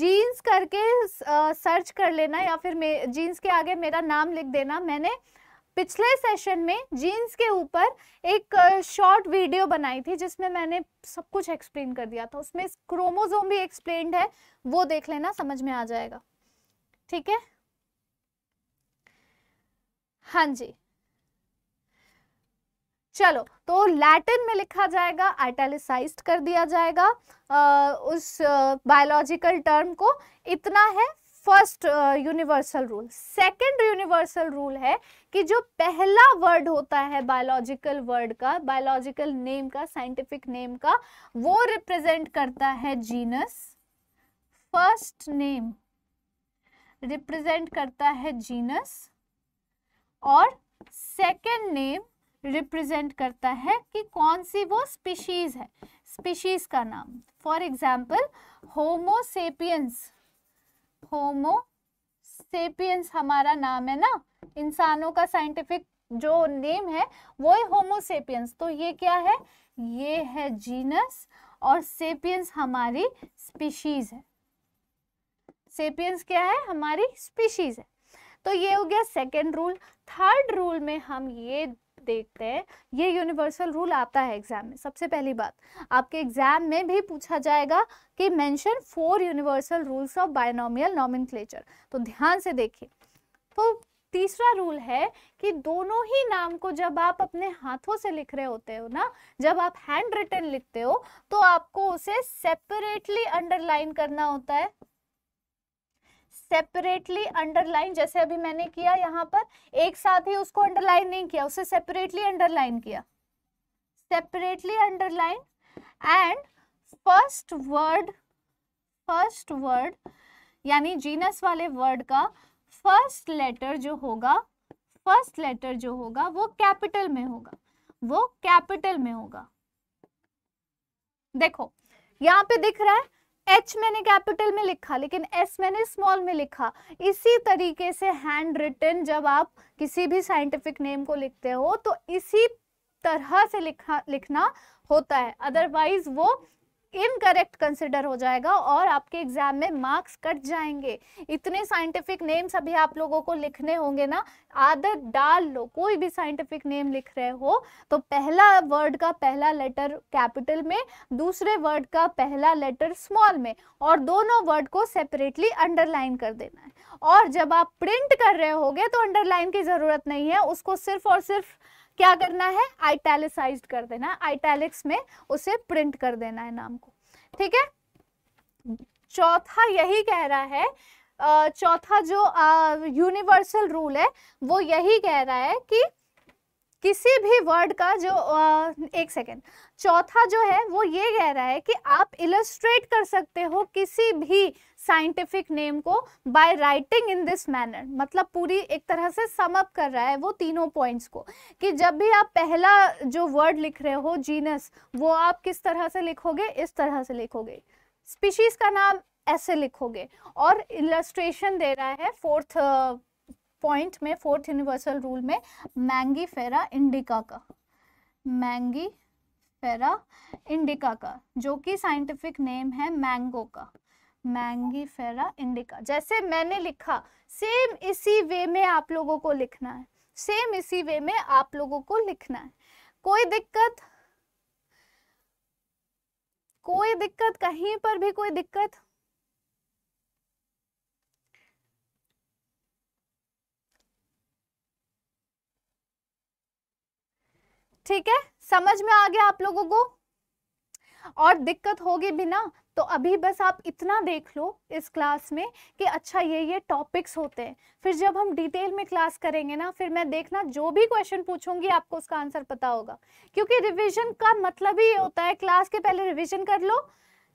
जीन्स करके सर्च कर लेना या फिर जीन्स के आगे मेरा नाम लिख देना मैंने पिछले सेशन में जीन्स के ऊपर एक शॉर्ट वीडियो बनाई थी जिसमें मैंने सब कुछ एक्सप्लेन कर दिया था उसमें क्रोमोजोम भी एक्सप्लेन है वो देख लेना समझ में आ जाएगा ठीक है हाँ जी चलो तो लैटिन में लिखा जाएगा एटलिसाइज्ड कर दिया जाएगा आ, उस बायोलॉजिकल टर्म को इतना है first universal rule second universal rule है कि जो पहला वर्ड होता है बायोलॉजिकल वर्ड का बायोलॉजिकल नेम का साइंटिफिक नेम का वो रिप्रेजेंट करता है जीनस फर्स्ट नेम रिप्रेजेंट करता है जीनस और सेकेंड नेम रिप्रेजेंट करता है कि कौन सी वो स्पीशीज है स्पीशीज का नाम for example Homo sapiens Homo sapiens हमारा नाम है ना इंसानों का साइंटिफिक जो नेम है वो है होमोसेपियंस तो ये क्या है ये है जीनस और सेपियंस हमारी स्पीशीज है सेपियंस क्या है हमारी स्पीशीज है तो ये हो गया सेकेंड रूल थर्ड रूल में हम ये देखते हैं ये यूनिवर्सल रूल आता है एग्जाम में सबसे पहली बात आपके एग्जाम में भी पूछा जाएगा कि mention four universal rules of binomial nomenclature तो ध्यान से देखिए तो तीसरा रूल है कि दोनों ही नाम को जब आप अपने हाथों से लिख रहे होते हो ना जब आप हैंड रिटर्न लिखते हो तो आपको उसे सेपरेटली अंडरलाइन करना होता है सेपरेटली अंडरलाइन जैसे अभी मैंने किया यहाँ पर एक साथ ही उसको अंडरलाइन नहीं किया उसे सेपरेटली अंडरलाइन किया separately underline and first word first word यानी जीनस वाले वर्ड का फर्स्ट लेटर जो होगा फर्स्ट लेटर जो होगा वो कैपिटल में होगा वो कैपिटल में होगा देखो यहाँ पे दिख रहा है एच मैंने कैपिटल में लिखा लेकिन एस मैंने स्मॉल में लिखा इसी तरीके से हैंड रिटन जब आप किसी भी साइंटिफिक नेम को लिखते हो तो इसी तरह से लिखा लिखना होता है अदरवाइज वो इनकरेक्ट कंसिडर हो जाएगा और आपके एग्जाम में मार्क्स कट जाएंगे इतने साइंटिफिक नेम्स अभी आप लोगों को लिखने होंगे ना आदत डाल लो कोई भी साइंटिफिक नेम लिख रहे हो तो पहला वर्ड का पहला लेटर कैपिटल में दूसरे वर्ड का पहला लेटर स्मॉल में और दोनों वर्ड को सेपरेटली अंडरलाइन कर देना है और जब आप प्रिंट कर रहे होगे तो अंडरलाइन की ज़रूरत नहीं है उसको सिर्फ और सिर्फ क्या करना है आइटैलिसाइज कर देना है आइटैलिक्स में उसे प्रिंट कर देना है नाम को ठीक है चौथा यही कह रहा है चौथा जो यूनिवर्सल रूल है वो यही कह रहा है कि किसी भी वर्ड का जो आ, एक सेकेंड चौथा जो है वो ये कह रहा है कि आप इलस्ट्रेट कर सकते हो किसी भी साइंटिफिक नेम को by writing in this manner मतलब पूरी एक तरह से समअप कर रहा है वो तीनों पॉइंट्स को कि जब भी आप पहला जो वर्ड लिख रहे हो जीनस वो आप किस तरह से लिखोगे इस तरह से लिखोगे स्पीशीज का नाम ऐसे लिखोगे और इलस्ट्रेशन दे रहा है फोर्थ पॉइंट uh, में फोर्थ यूनिवर्सल रूल में मैंगी फेरा इंडिका का मैंगी फेरा इंडिका का जो कि साइंटिफिक नेम है मैंगो का मैंगी फेरा इंडिका जैसे मैंने लिखा सेम इसी वे में आप लोगों को लिखना है सेम इसी वे में आप लोगों को लिखना है कोई दिक्कत कोई दिक्कत कहीं पर भी कोई दिक्कत ठीक है समझ में आ गया आप लोगों को और दिक्कत होगी भी ना तो अभी बस आप इतना देख लो इस क्लास में कि अच्छा ये ये टॉपिक्स होते हैं फिर जब हम डिटेल में क्लास करेंगे ना फिर मैं देखना जो भी क्वेश्चन पूछूंगी आपको उसका आंसर पता होगा क्योंकि रिविजन का मतलब ही ये होता है क्लास के पहले रिविजन कर लो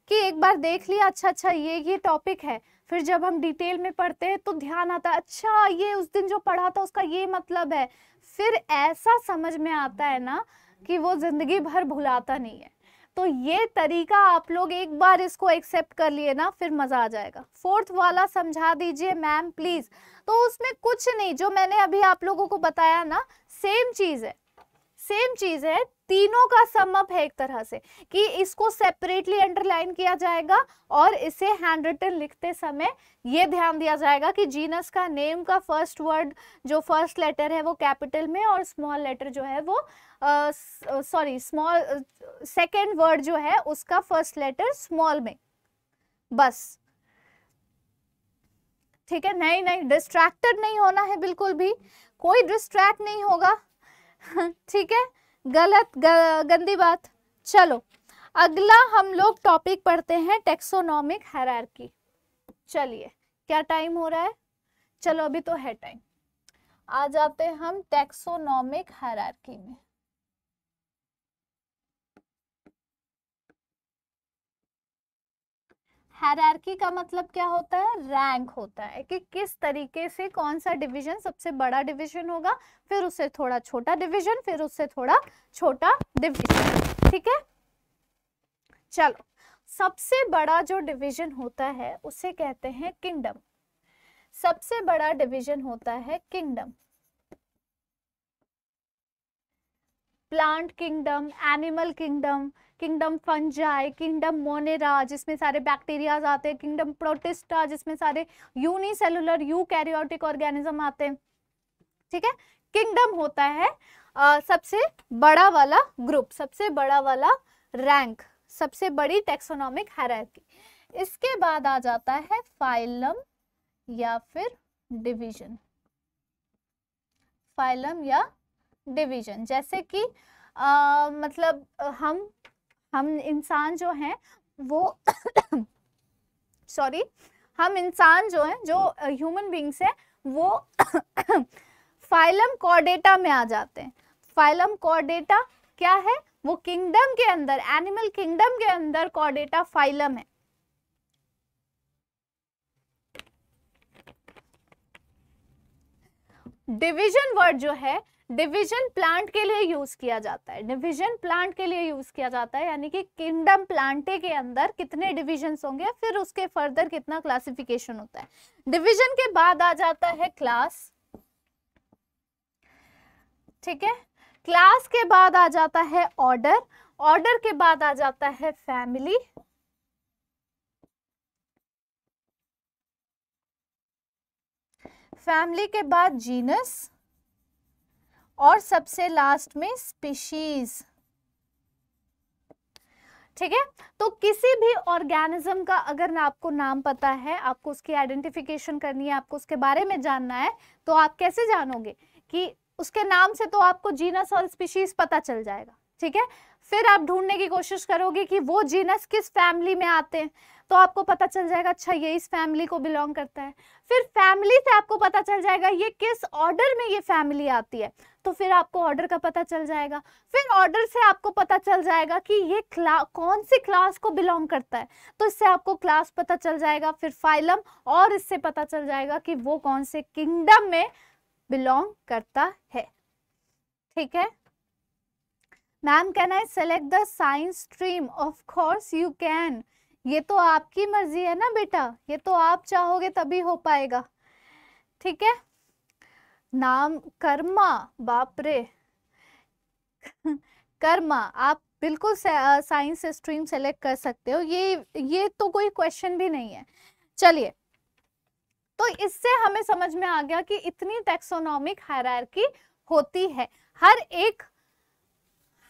कि एक बार देख लिया अच्छा अच्छा ये ये टॉपिक है फिर जब हम डिटेल में पढ़ते हैं तो ध्यान आता है अच्छा ये उस दिन जो पढ़ा था उसका ये मतलब है फिर ऐसा समझ में आता है ना कि वो ज़िंदगी भर भुलाता नहीं है तो ये तरीका आप लोग एक बार इसको एक्सेप्ट कर लिए ना फिर मज़ा आ जाएगा फोर्थ वाला समझा दीजिए मैम प्लीज़ तो उसमें कुछ नहीं जो मैंने अभी आप लोगों को बताया ना सेम चीज़ है सेम चीज़ है तीनों का समअप है एक तरह से कि इसको सेपरेटली अंडरलाइन किया जाएगा और इसे हैंड रिटन लिखते समय यह ध्यान दिया जाएगा कि जीनस का नेम का फर्स्ट वर्ड जो फर्स्ट लेटर है वो कैपिटल में और स्मॉल लेटर जो है वो सॉरी स्मॉल सेकेंड वर्ड जो है उसका फर्स्ट लेटर स्मॉल में बस ठीक है नहीं नहीं डिस्ट्रैक्टेड नहीं होना है बिल्कुल भी कोई डिस्ट्रैक्ट नहीं होगा ठीक है गलत ग, गंदी बात चलो अगला हम लोग टॉपिक पढ़ते हैं टेक्सोनॉमिक हैरार्की चलिए क्या टाइम हो रहा है चलो अभी तो है टाइम आ जाते हैं हम टेक्सोनॉमिक हैरार्की में हैरारकी का मतलब क्या होता है रैंक होता है कि किस तरीके से कौन सा डिवीजन सबसे बड़ा डिवीजन होगा फिर उससे थोड़ा छोटा डिवीजन फिर उससे थोड़ा छोटा डिवीजन ठीक है चलो सबसे बड़ा जो डिवीजन होता है उसे कहते हैं किंगडम सबसे बड़ा डिवीजन होता है kingdom plant kingdom animal kingdom kingdom fungi kingdom Monera जिसमें सारे बैक्टीरियाज आते हैं किंगडम प्रोटिस्टा जिसमें सारे यूनिसेलुलर यू कैरियोटिक ऑर्गेनिज्म आते हैं ठीक है किंगडम होता है आ, सबसे बड़ा वाला ग्रुप सबसे बड़ा वाला रैंक सबसे बड़ी टेक्सोनॉमिक हैरार्की इसके बाद आ जाता है फाइलम या फिर डिवीजन फाइलम या डिवीजन जैसे कि आ, मतलब हम हम इंसान जो हैं वो सॉरी हम इंसान जो हैं जो ह्यूमन बींग्स हैं वो फाइलम कॉर्डेटा में आ जाते हैं फाइलम कॉर्डेटा क्या है वो किंगडम के अंदर एनिमल किंगडम के अंदर कॉर्डेटा फाइलम है डिविजन वर्ड जो है डिवीजन प्लांट के लिए यूज किया जाता है डिवीजन प्लांट के लिए यूज किया जाता है यानी कि किंगडम प्लांटे के अंदर कितने डिविजन होंगे फिर उसके फर्दर कितना क्लासिफिकेशन होता है डिविजन के बाद आ जाता है क्लास ठीक है क्लास के बाद आ जाता है ऑर्डर ऑर्डर के बाद आ जाता है फैमिली फैमिली के बाद जीनस और सबसे लास्ट में स्पीशीज ठीक है तो किसी भी ऑर्गेनिज्म का अगर ना आपको नाम पता है आपको उसकी आइडेंटिफिकेशन करनी है आपको उसके बारे में जानना है तो आप कैसे जानोगे कि उसके नाम से तो आपको जीनस और स्पीशीज पता चल जाएगा ठीक है फिर आप ढूंढने की कोशिश करोगे कि वो जीनस किस फैमिली में आते हैं तो आपको पता चल जाएगा अच्छा ये इस फैमिली को बिलोंग करता है फिर फैमिली से आपको पता चल जाएगा ये किस ऑर्डर में ये फैमिली आती है तो फिर आपको ऑर्डर का पता चल जाएगा फिर ऑर्डर से आपको पता चल जाएगा कि ये क्ला कौन सी क्लास को बिलोंग करता है तो इससे आपको क्लास पता चल जाएगा फिर फाइलम और इससे पता चल जाएगा कि वो कौन से किंगडम में बिलोंग करता है ठीक है ma'am can I select the science stream of course you can ये तो आपकी मर्जी है ना बेटा ये तो आप चाहोगे तभी हो पाएगा ठीक है नाम कर्मा बाप रे कर्मा आप बिल्कुल साइंस स्ट्रीम सेलेक्ट कर सकते हो ये ये तो कोई क्वेश्चन भी नहीं है चलिए तो इससे हमें समझ में आ गया कि इतनी टेक्सोनॉमिक हायरार्की होती है हर एक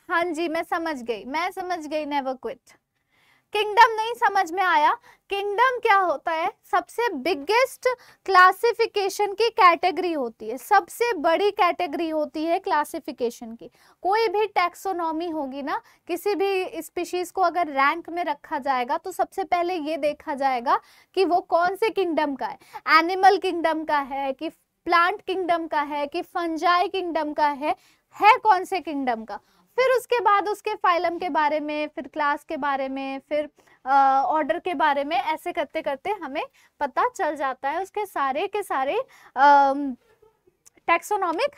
हाँ जी मैं समझ गई मैं समझ गई नेवर क्विट किंगडम नहीं समझ में आया किंगडम क्या होता है सबसे बिगेस्ट क्लासिफिकेशन की कैटेगरी होती है सबसे बड़ी कैटेगरी होती है क्लासिफिकेशन की कोई भी टैक्सोनॉमी होगी ना किसी भी स्पीशीज को अगर रैंक में रखा जाएगा तो सबसे पहले ये देखा जाएगा कि वो कौन से किंगडम का है एनिमल किंगडम का है कि प्लांट किंगडम का है कि फंजाई किंगडम का है है कौन से किंगडम का फिर उसके बाद उसके फाइलम के बारे में फिर क्लास के बारे में फिर ऑर्डर के बारे में ऐसे करते करते हमें पता चल जाता है उसके सारे के सारे टेक्सोनॉमिक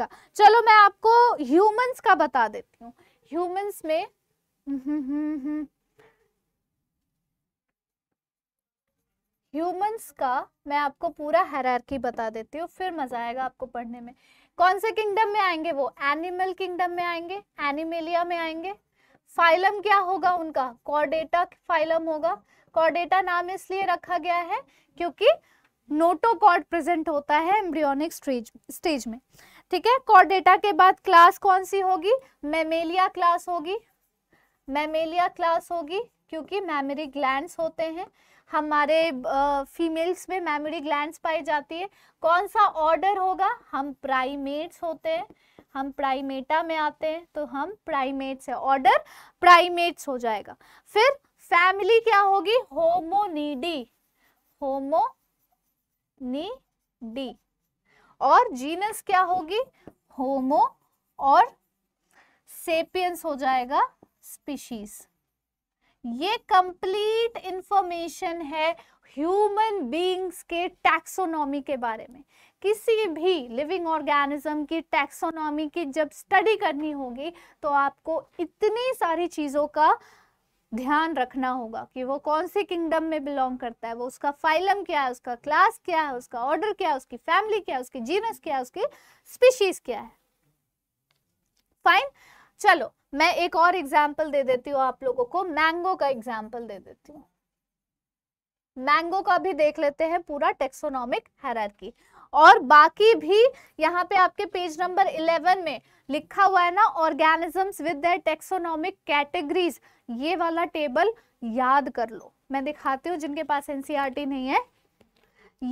का चलो मैं आपको ह्यूमंस का बता देती हूँ ह्यूमंस में ह्यूमंस का मैं आपको पूरा हायरार्की बता देती हूँ फिर मजा आएगा आपको पढ़ने में कौन से किंगडम में आएंगे वो एनिमल किंगडम में आएंगे एनिमेलिया में आएंगे फाइलम क्या होगा उनका कॉर्डेटा फाइलम होगा कॉर्डेटा नाम इसलिए रखा गया है क्योंकि नोटोकॉर्ड प्रेजेंट होता है एम्ब्रियोनिक स्टेज स्टेज में ठीक है कॉर्डेटा के बाद क्लास कौन सी होगी मेमेलिया क्लास होगी मेमेलिया क्लास होगी क्योंकि मैमरी ग्लैंड होते हैं हमारे फीमेल्स में मेमोरी ग्लैंड्स पाई जाती है कौन सा ऑर्डर होगा हम प्राइमेट्स होते हैं हम प्राइमेटा में आते हैं तो हम प्राइमेट्स है ऑर्डर प्राइमेट्स हो जाएगा फिर फैमिली क्या होगी होमोनीडी डी और जीनस क्या होगी होमो और सेपियंस हो जाएगा स्पीशीज़ ये कंप्लीट इंफॉर्मेशन है ह्यूमन बीइंग्स के टैक्सोनॉमी के बारे में किसी भी लिविंग ऑर्गेनिज्म की टैक्सोनॉमी की जब स्टडी करनी होगी तो आपको इतनी सारी चीज़ों का ध्यान रखना होगा कि वो कौन से किंगडम में बिलोंग करता है वो उसका फाइलम क्या है उसका क्लास क्या है उसका ऑर्डर क्या है उसकी फैमिली क्या है उसकी जीनस क्या है उसकी स्पीशीज क्या है फाइन चलो मैं एक और एग्जाम्पल दे देती हूँ आप लोगों को मैंगो का एग्जाम्पल दे देती हूँ मैंगो का भी देख लेते हैं पूरा टेक्सोनॉमिक हैरार्की और बाकी भी यहाँ पे आपके पेज नंबर 11 में लिखा हुआ है ना organisms with their taxonomic categories ये वाला टेबल याद कर लो मैं दिखाती हूँ जिनके पास एनसीईआरटी e नहीं है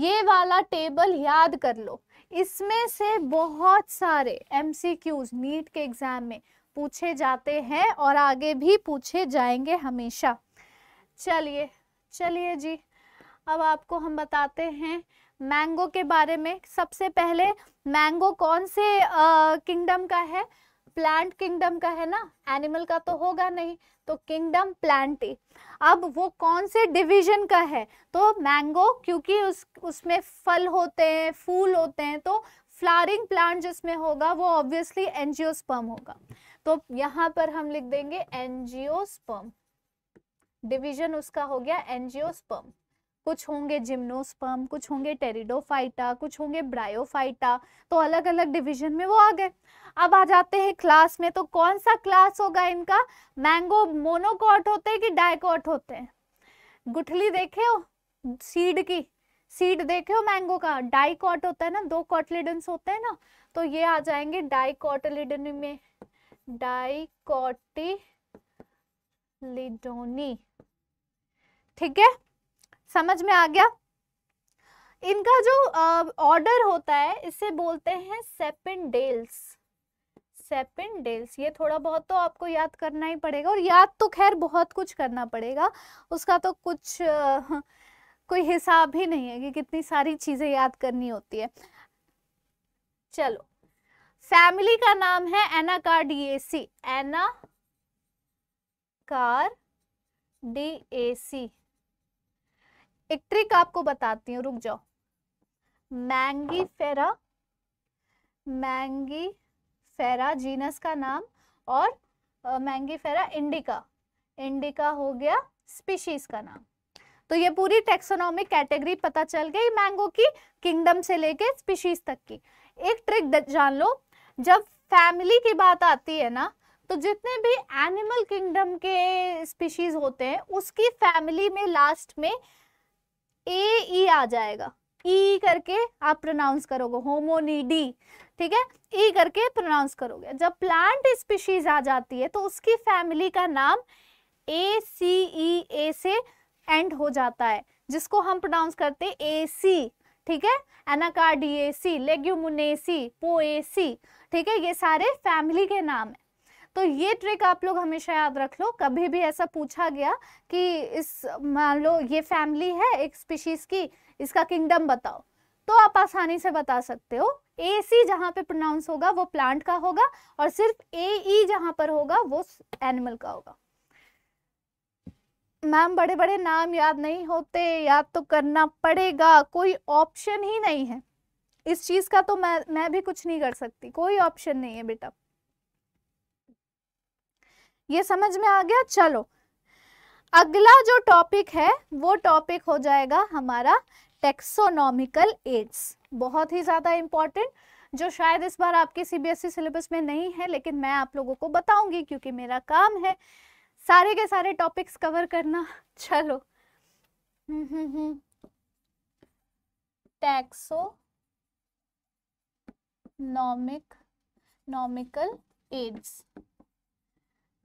ये वाला टेबल याद कर लो इसमें से बहुत सारे एमसीक्यूज नीट के एग्जाम में पूछे जाते हैं और आगे भी पूछे जाएंगे हमेशा चलिए चलिए जी अब आपको हम बताते हैं मैंगो के बारे में सबसे पहले मैंगो कौन से किंगडम का है प्लांट किंगडम का है ना एनिमल का तो होगा नहीं तो किंगडम प्लांट अब वो कौन से डिवीजन का है तो मैंगो क्योंकि उस उसमें फल होते हैं फूल होते हैं तो फ्लारिंग प्लांट जिसमें होगा वो ऑब्वियसली एनजियोस्पर्म होगा तो यहाँ पर हम लिख देंगे एनजियोस्पर्म डिवीजन उसका हो गया एनजियोस्पर्म कुछ होंगे जिम्नोस्पर्म कुछ होंगे टेरिडोफाइटा कुछ होंगे ब्रायोफाइटा तो अलग अलग डिवीजन में वो आ गए अब आ जाते हैं क्लास में तो कौन सा क्लास होगा इनका मैंगो मोनोकॉट होते हैं कि डायकॉट होते हैं गुठली देखे हो सीड की सीड देखे हो मैंगो का डाइकॉट होता है ना दो कॉटलिडन होते हैं ना तो ये आ जाएंगे डाइकॉटलिडन में डाइकोटिलिडोनी ठीक है समझ में आ गया इनका जो ऑर्डर होता है इसे बोलते हैं सेपिनडेल्स सेपिनडेल्स ये थोड़ा बहुत तो आपको याद करना ही पड़ेगा और याद तो खैर बहुत कुछ करना पड़ेगा उसका तो कुछ आ, कोई हिसाब ही नहीं है कि कितनी सारी चीज़ें याद करनी होती है चलो फैमिली का नाम है एना कार एना कार सी एक ट्रिक आपको बताती हूँ रुक जाओ मैंगी फेरा मैंगी फेरा जीनस का नाम और मैंगी फेरा इंडिका इंडिका हो गया स्पीशीज का नाम तो ये पूरी टेक्सोनॉमिक कैटेगरी पता चल गई मैंगो की किंगडम से लेके स्पीशीज तक की एक ट्रिक जान लो जब फैमिली की बात आती है ना तो जितने भी एनिमल किंगडम के स्पीशीज होते हैं उसकी फैमिली में लास्ट में ए ई आ जाएगा ई करके आप प्रोनाउंस करोगे होमोनीडी ठीक है ई e करके प्रोनाउंस करोगे जब प्लांट स्पीशीज आ जाती है तो उसकी फैमिली का नाम ए सी ई ए से एंड हो जाता है जिसको हम प्रोनाउंस करते हैं ए सी ठीक है एनाकार्डिएसी लेग्यूमुनेसी पोएसी ठीक है ये सारे फैमिली के नाम है तो ये ट्रिक आप लोग हमेशा याद रख लो कभी भी ऐसा पूछा गया कि इस मान लो ये फैमिली है एक स्पीशीज की इसका किंगडम बताओ तो आप आसानी से बता सकते हो ए सी जहां पे प्रोनाउंस होगा वो प्लांट का होगा और सिर्फ ए ई e जहां पर होगा वो एनिमल का होगा मैम बड़े बड़े नाम याद नहीं होते याद तो करना पड़ेगा कोई ऑप्शन ही नहीं है इस चीज का तो मैं मैं भी कुछ नहीं कर सकती कोई ऑप्शन नहीं है बेटा ये समझ में आ गया चलो अगला जो टॉपिक है वो टॉपिक हो जाएगा हमारा टेक्सोनॉमिकल एड्स बहुत ही ज्यादा इंपॉर्टेंट जो शायद इस बार आपके सीबीएसई सिलेबस e में नहीं है लेकिन मैं आप लोगों को बताऊंगी क्योंकि मेरा काम है सारे के सारे टॉपिक्स कवर करना चलो टैक्सो हम्म, हम्म, हम्म। टेक्सोनॉमिक नॉमिकल एड्स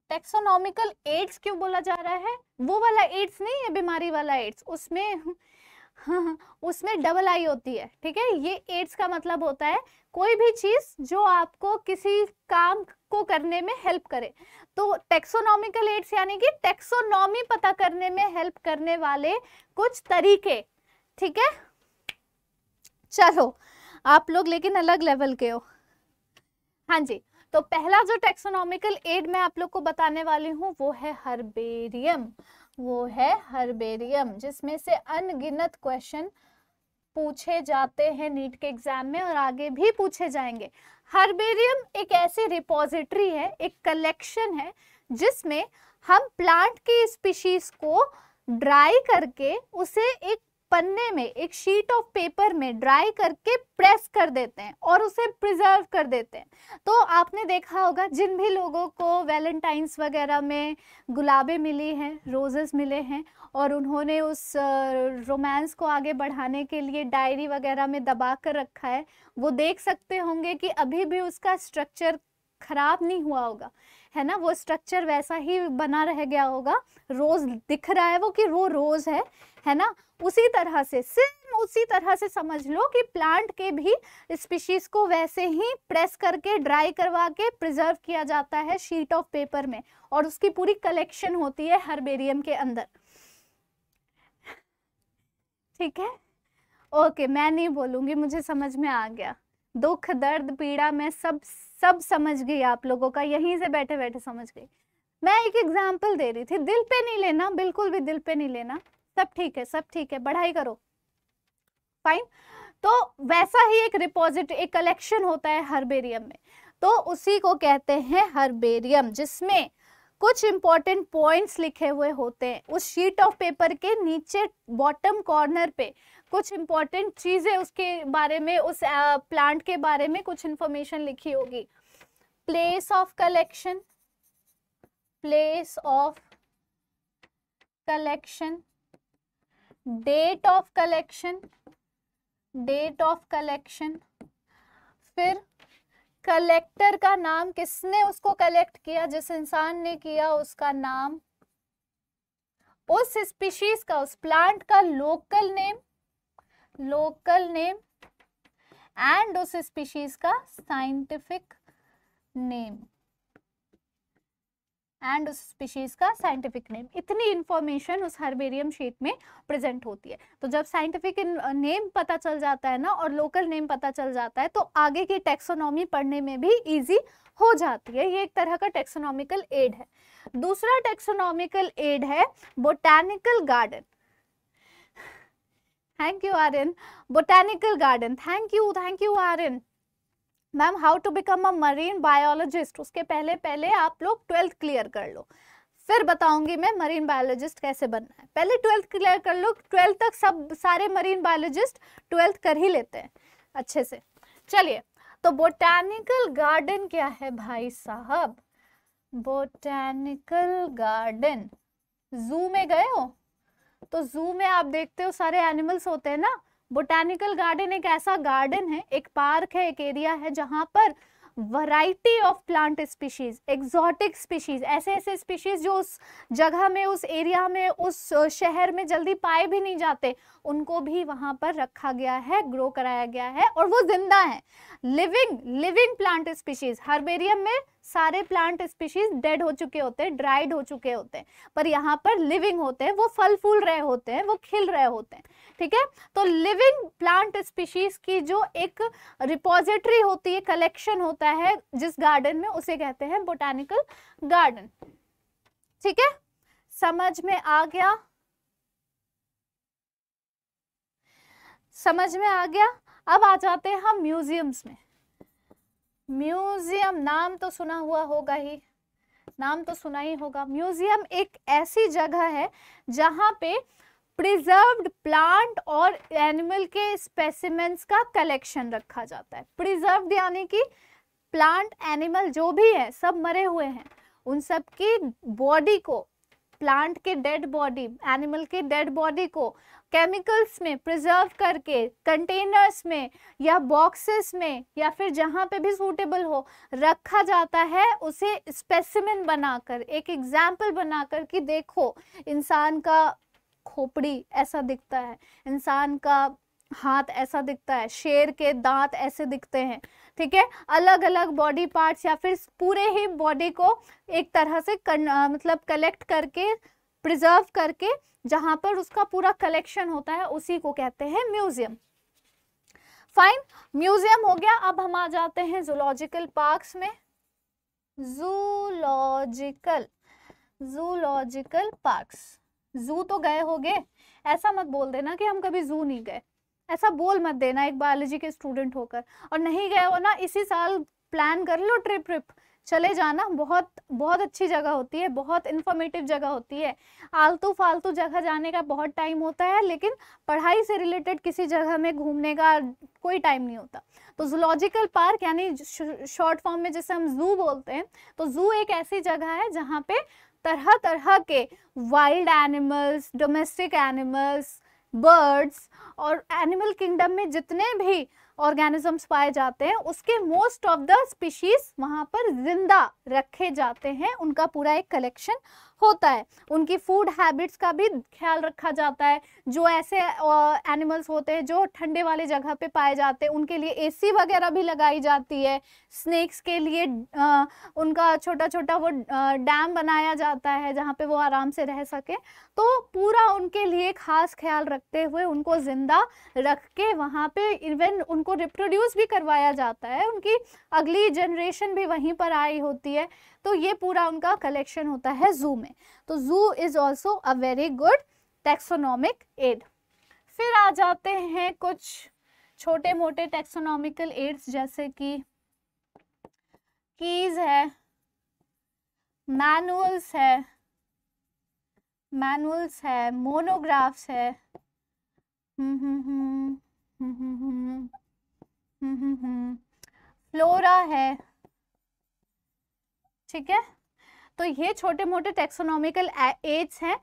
टेक्सोनॉमिकल एड्स क्यों बोला जा रहा है वो वाला एड्स नहीं है बीमारी वाला एड्स उसमें उसमें डबल आई होती है ठीक है ये एड्स का मतलब होता है कोई भी चीज जो आपको किसी काम को करने में हेल्प करे तो टेक्सोनॉमिकल एड्स यानी कि टेक्सोनॉमी पता करने में हेल्प करने वाले कुछ तरीके ठीक है चलो आप लोग लेकिन अलग लेवल के हो हाँ जी तो पहला जो टेक्सोनॉमिकल एड मैं आप लोग को बताने वाली हूँ वो है हर्बेरियम वो है हर्बेरियम जिसमें से अनगिनत क्वेश्चन पूछे जाते हैं नीट के एग्जाम में और आगे भी पूछे जाएंगे हर्बेरियम एक ऐसी रिपोजिटरी है एक कलेक्शन है जिसमें हम प्लांट की स्पीशीज को ड्राई करके उसे एक पन्ने में एक शीट ऑफ पेपर में ड्राई करके प्रेस कर देते हैं और उसे प्रिजर्व कर देते हैं तो आपने देखा होगा जिन भी लोगों को वैलेंटाइंस वगैरह में गुलाबें मिली हैं रोजेस मिले हैं और उन्होंने उस रोमांस को आगे बढ़ाने के लिए डायरी वगैरह में दबा कर रखा है वो देख सकते होंगे कि अभी भी उसका स्ट्रक्चर खराब नहीं हुआ होगा है ना वो स्ट्रक्चर वैसा ही बना रह गया होगा रोज दिख रहा है वो कि वो रोज है है ना उसी तरह से सेम उसी तरह से समझ लो कि प्लांट के भी स्पीशीज को वैसे ही प्रेस करके ड्राई करवा के प्रिजर्व किया जाता है शीट ऑफ पेपर में और उसकी पूरी कलेक्शन होती है हर्बेरियम के अंदर ठीक है ओके मैं नहीं बोलूंगी मुझे समझ में आ गया दुख दर्द पीड़ा मैं सब सब समझ गई आप लोगों का यहीं से बैठे बैठे समझ गई मैं एक एग्जाम्पल दे रही थी दिल पे नहीं लेना बिल्कुल भी दिल पे नहीं लेना सब ठीक है सब ठीक है बढ़ाई करो फाइन तो वैसा ही एक रिपोजिट एक कलेक्शन होता है हर्बेरियम में तो उसी को कहते हैं हर्बेरियम जिसमें कुछ इंपॉर्टेंट पॉइंट्स लिखे हुए होते हैं उस शीट ऑफ पेपर के नीचे बॉटम कॉर्नर पे कुछ इंपॉर्टेंट चीज़ें उसके बारे में उस प्लांट के बारे में कुछ इंफॉर्मेशन लिखी होगी place of collection place of collection date of collection date of collection फिर कलेक्टर का नाम किसने उसको कलेक्ट किया जिस इंसान ने किया उसका नाम उस स्पीशीज का उस प्लांट का local name local name and उस स्पीशीज का साइंटिफिक नेम एंड उस स्पीशीज़ का साइंटिफिक नेम इतनी इंफॉर्मेशन उस हर्बेरियम शीट में प्रेजेंट होती है तो जब साइंटिफिक नेम uh, पता चल जाता है ना और लोकल नेम पता चल जाता है तो आगे की टेक्सोनॉमी पढ़ने में भी ईजी हो जाती है ये एक तरह का टेक्सोनॉमिकल एड है दूसरा टेक्सोनॉमिकल एड है botanical garden thank you Aryan botanical garden thank you thank you Aryan ma'am how to become a marine biologist उसके पहले पहले आप लोग ट्वेल्थ क्लियर कर लो फिर बताऊंगी मैं मरीन बायोलॉजिस्ट कैसे बनना है पहले ट्वेल्थ क्लियर कर लो ट्वेल्थ तक सब सारे मरीन बायोलॉजिस्ट ट्वेल्थ कर ही लेते हैं अच्छे से चलिए तो बोटैनिकल गार्डन क्या है भाई साहब बोटैनिकल गार्डन जू में गए हो तो जू में आप देखते हो सारे एनिमल्स होते हैं ना बोटानिकल गार्डन एक ऐसा गार्डन है एक पार्क है एक एरिया है जहाँ पर variety of plant species exotic species ऐसे ऐसे स्पीशीज जो उस जगह में उस एरिया में उस शहर में जल्दी पाए भी नहीं जाते उनको भी वहाँ पर रखा गया है ग्रो कराया गया है और वो जिंदा है living living plant species herbarium में सारे प्लांट स्पीशीज डेड हो चुके होते हैं ड्राइड हो चुके होते हैं पर यहाँ पर लिविंग होते हैं वो फल फूल रहे होते हैं वो खिल रहे होते हैं ठीक है तो लिविंग प्लांट स्पीशीज की जो एक रिपोजिटरी होती है कलेक्शन होता है जिस गार्डन में उसे कहते हैं बोटानिकल गार्डन ठीक है समझ में आ गया समझ में आ गया अब आ जाते हैं हम म्यूजियम्स में म्यूजियम नाम तो सुना हुआ होगा ही नाम तो सुना ही होगा म्यूजियम एक ऐसी जगह है जहाँ पे प्रिजर्व्ड प्लांट और एनिमल के स्पेसिमेंट्स का कलेक्शन रखा जाता है प्रिजर्व्ड यानी कि प्लांट एनिमल जो भी है सब मरे हुए हैं उन सब की बॉडी को प्लांट के डेड बॉडी एनिमल के डेड बॉडी को केमिकल्स में प्रिजर्व करके कंटेनर्स में या बॉक्सेस में या फिर जहाँ पे भी सूटेबल हो रखा जाता है उसे स्पेसिमिन बनाकर एक एग्जाम्पल बनाकर कि देखो इंसान का खोपड़ी ऐसा दिखता है इंसान का हाथ ऐसा दिखता है शेर के दांत ऐसे दिखते हैं ठीक है अलग अलग बॉडी पार्ट्स या फिर पूरे ही बॉडी को एक तरह से कर, मतलब कलेक्ट करके प्रिजर्व करके जहां पर उसका पूरा कलेक्शन होता है उसी को कहते हैं म्यूजियम फाइन म्यूजियम हो गया अब हम आ जाते हैं जूलॉजिकल पार्क्स में जूलॉजिकल जूलॉजिकल पार्क्स जू तो गए हो गए ऐसा मत बोल देना कि हम कभी जू नहीं गए ऐसा बोल मत देना एक बायोलॉजी के स्टूडेंट होकर और नहीं गए हो ना इसी साल प्लान कर लो ट्रिप ट्रिप चले जाना बहुत बहुत अच्छी जगह होती है बहुत इन्फॉर्मेटिव जगह होती है आलतू फालतू जगह जाने का बहुत टाइम होता है लेकिन पढ़ाई से रिलेटेड किसी जगह में घूमने का कोई टाइम नहीं होता तो जूलॉजिकल पार्क यानी शॉर्ट फॉर्म में जैसे हम जू बोलते हैं तो जू एक ऐसी जगह है जहाँ पे तरह तरह के wild animals domestic animals birds और एनिमल किंगडम में जितने भी ऑर्गेनिजम्स पाए जाते हैं उसके मोस्ट ऑफ द स्पीशीज वहां पर जिंदा रखे जाते हैं उनका पूरा एक कलेक्शन होता है उनकी फूड हैबिट्स का भी ख्याल रखा जाता है जो ऐसे एनिमल्स होते हैं जो ठंडे वाले जगह पे पाए जाते हैं उनके लिए एसी वगैरह भी लगाई जाती है स्नेक्स के लिए आ, उनका छोटा छोटा वो डैम बनाया जाता है जहाँ पे वो आराम से रह सके तो पूरा उनके लिए खास ख्याल रखते हुए उनको ज़िंदा रख के वहाँ पे इवन उनको रिप्रोड्यूस भी करवाया जाता है उनकी अगली जनरेशन भी वहीं पर आई होती है तो ये पूरा उनका कलेक्शन होता है जू में तो zoo is also a very good taxonomic aid फिर आ जाते हैं कुछ छोटे मोटे टेक्सोनॉमिकल एड्स जैसे कि कीज है मैनुअल्स है मैनुअल्स है मोनोग्राफ्स है फ्लोरा है ठीक है तो ये छोटे मोटे टेक्सोनॉमिकल एज हैं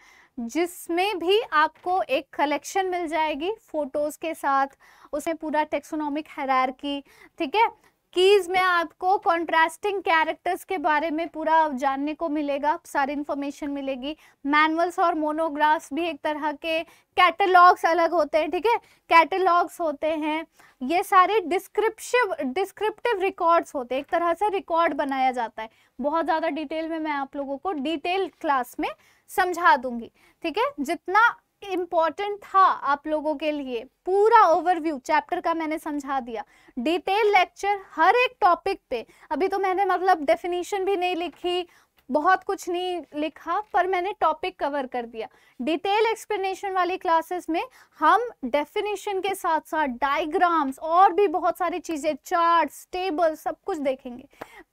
जिसमें भी आपको एक कलेक्शन मिल जाएगी फोटोज़ के साथ उसमें पूरा टेक्सोनॉमिक की ठीक है कीज में आपको कॉन्ट्रास्टिंग कैरेक्टर्स के बारे में पूरा जानने को मिलेगा सारी इन्फॉर्मेशन मिलेगी मैनुअल्स और मोनोग्राफ्स भी एक तरह के कैटलॉग्स अलग होते हैं ठीक है कैटलॉग्स होते हैं ये सारे डिस्क्रिप्शिव डिस्क्रिप्टिव रिकॉर्ड्स होते हैं एक तरह से रिकॉर्ड बनाया जाता है बहुत ज़्यादा डिटेल में मैं आप लोगों को डिटेल क्लास में समझा दूंगी ठीक है जितना इम्पॉर्टेंट था आप लोगों के लिए पूरा ओवरव्यू चैप्टर का मैंने समझा दिया डिटेल लेक्चर हर एक टॉपिक पे अभी तो मैंने मतलब डेफिनेशन भी नहीं लिखी बहुत कुछ नहीं लिखा पर मैंने टॉपिक कवर कर दिया डिटेल एक्सप्लेनेशन वाली क्लासेस में हम डेफिनेशन के साथ साथ डायग्राम्स और भी बहुत सारी चीज़ें चार्ट टेबल सब कुछ देखेंगे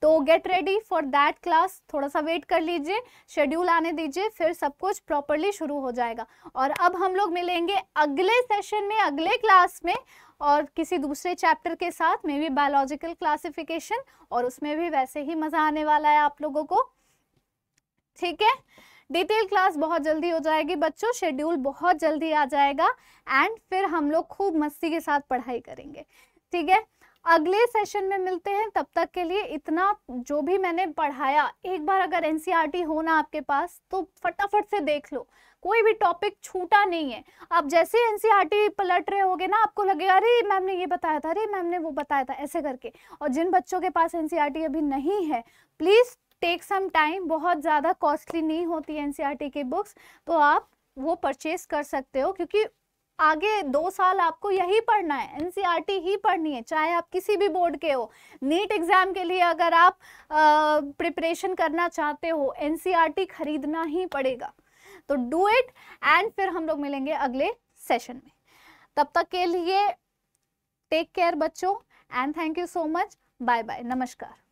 तो get ready for that class थोड़ा सा वेट कर लीजिए शेड्यूल आने दीजिए फिर सब कुछ प्रॉपरली शुरू हो जाएगा और अब हम लोग मिलेंगे अगले सेशन में अगले क्लास में और किसी दूसरे चैप्टर के साथ मे बी बायोलॉजिकल क्लासिफिकेशन और उसमें भी वैसे ही मज़ा आने वाला है आप लोगों को ठीक है डिटेल क्लास बहुत जल्दी हो जाएगी बच्चों शेड्यूल बहुत जल्दी आ जाएगा एंड फिर हम लोग खूब मस्ती के साथ पढ़ाई करेंगे ठीक है अगले सेशन में मिलते हैं तब तक के लिए इतना जो भी मैंने पढ़ाया एक बार अगर एनसीईआरटी e हो ना आपके पास तो फटाफट से देख लो कोई भी टॉपिक छूटा नहीं है आप जैसे एन सी e पलट रहे होगे ना आपको लगेगा अरे मैम ने ये बताया था अरे मैम ने वो बताया था ऐसे करके और जिन बच्चों के पास एन e अभी नहीं है प्लीज़ टेक सम टाइम बहुत ज़्यादा कॉस्टली नहीं होती एन की बुक्स तो आप वो परचेज कर सकते हो क्योंकि आगे दो साल आपको यही पढ़ना है एनसीईआरटी e ही पढ़नी है चाहे आप किसी भी बोर्ड के हो नीट एग्ज़ाम के लिए अगर आप प्रिपरेशन करना चाहते हो एनसीईआरटी e खरीदना ही पड़ेगा तो डू इट एंड फिर हम लोग मिलेंगे अगले सेशन में तब तक के लिए टेक केयर बच्चों and thank you so much bye bye नमस्कार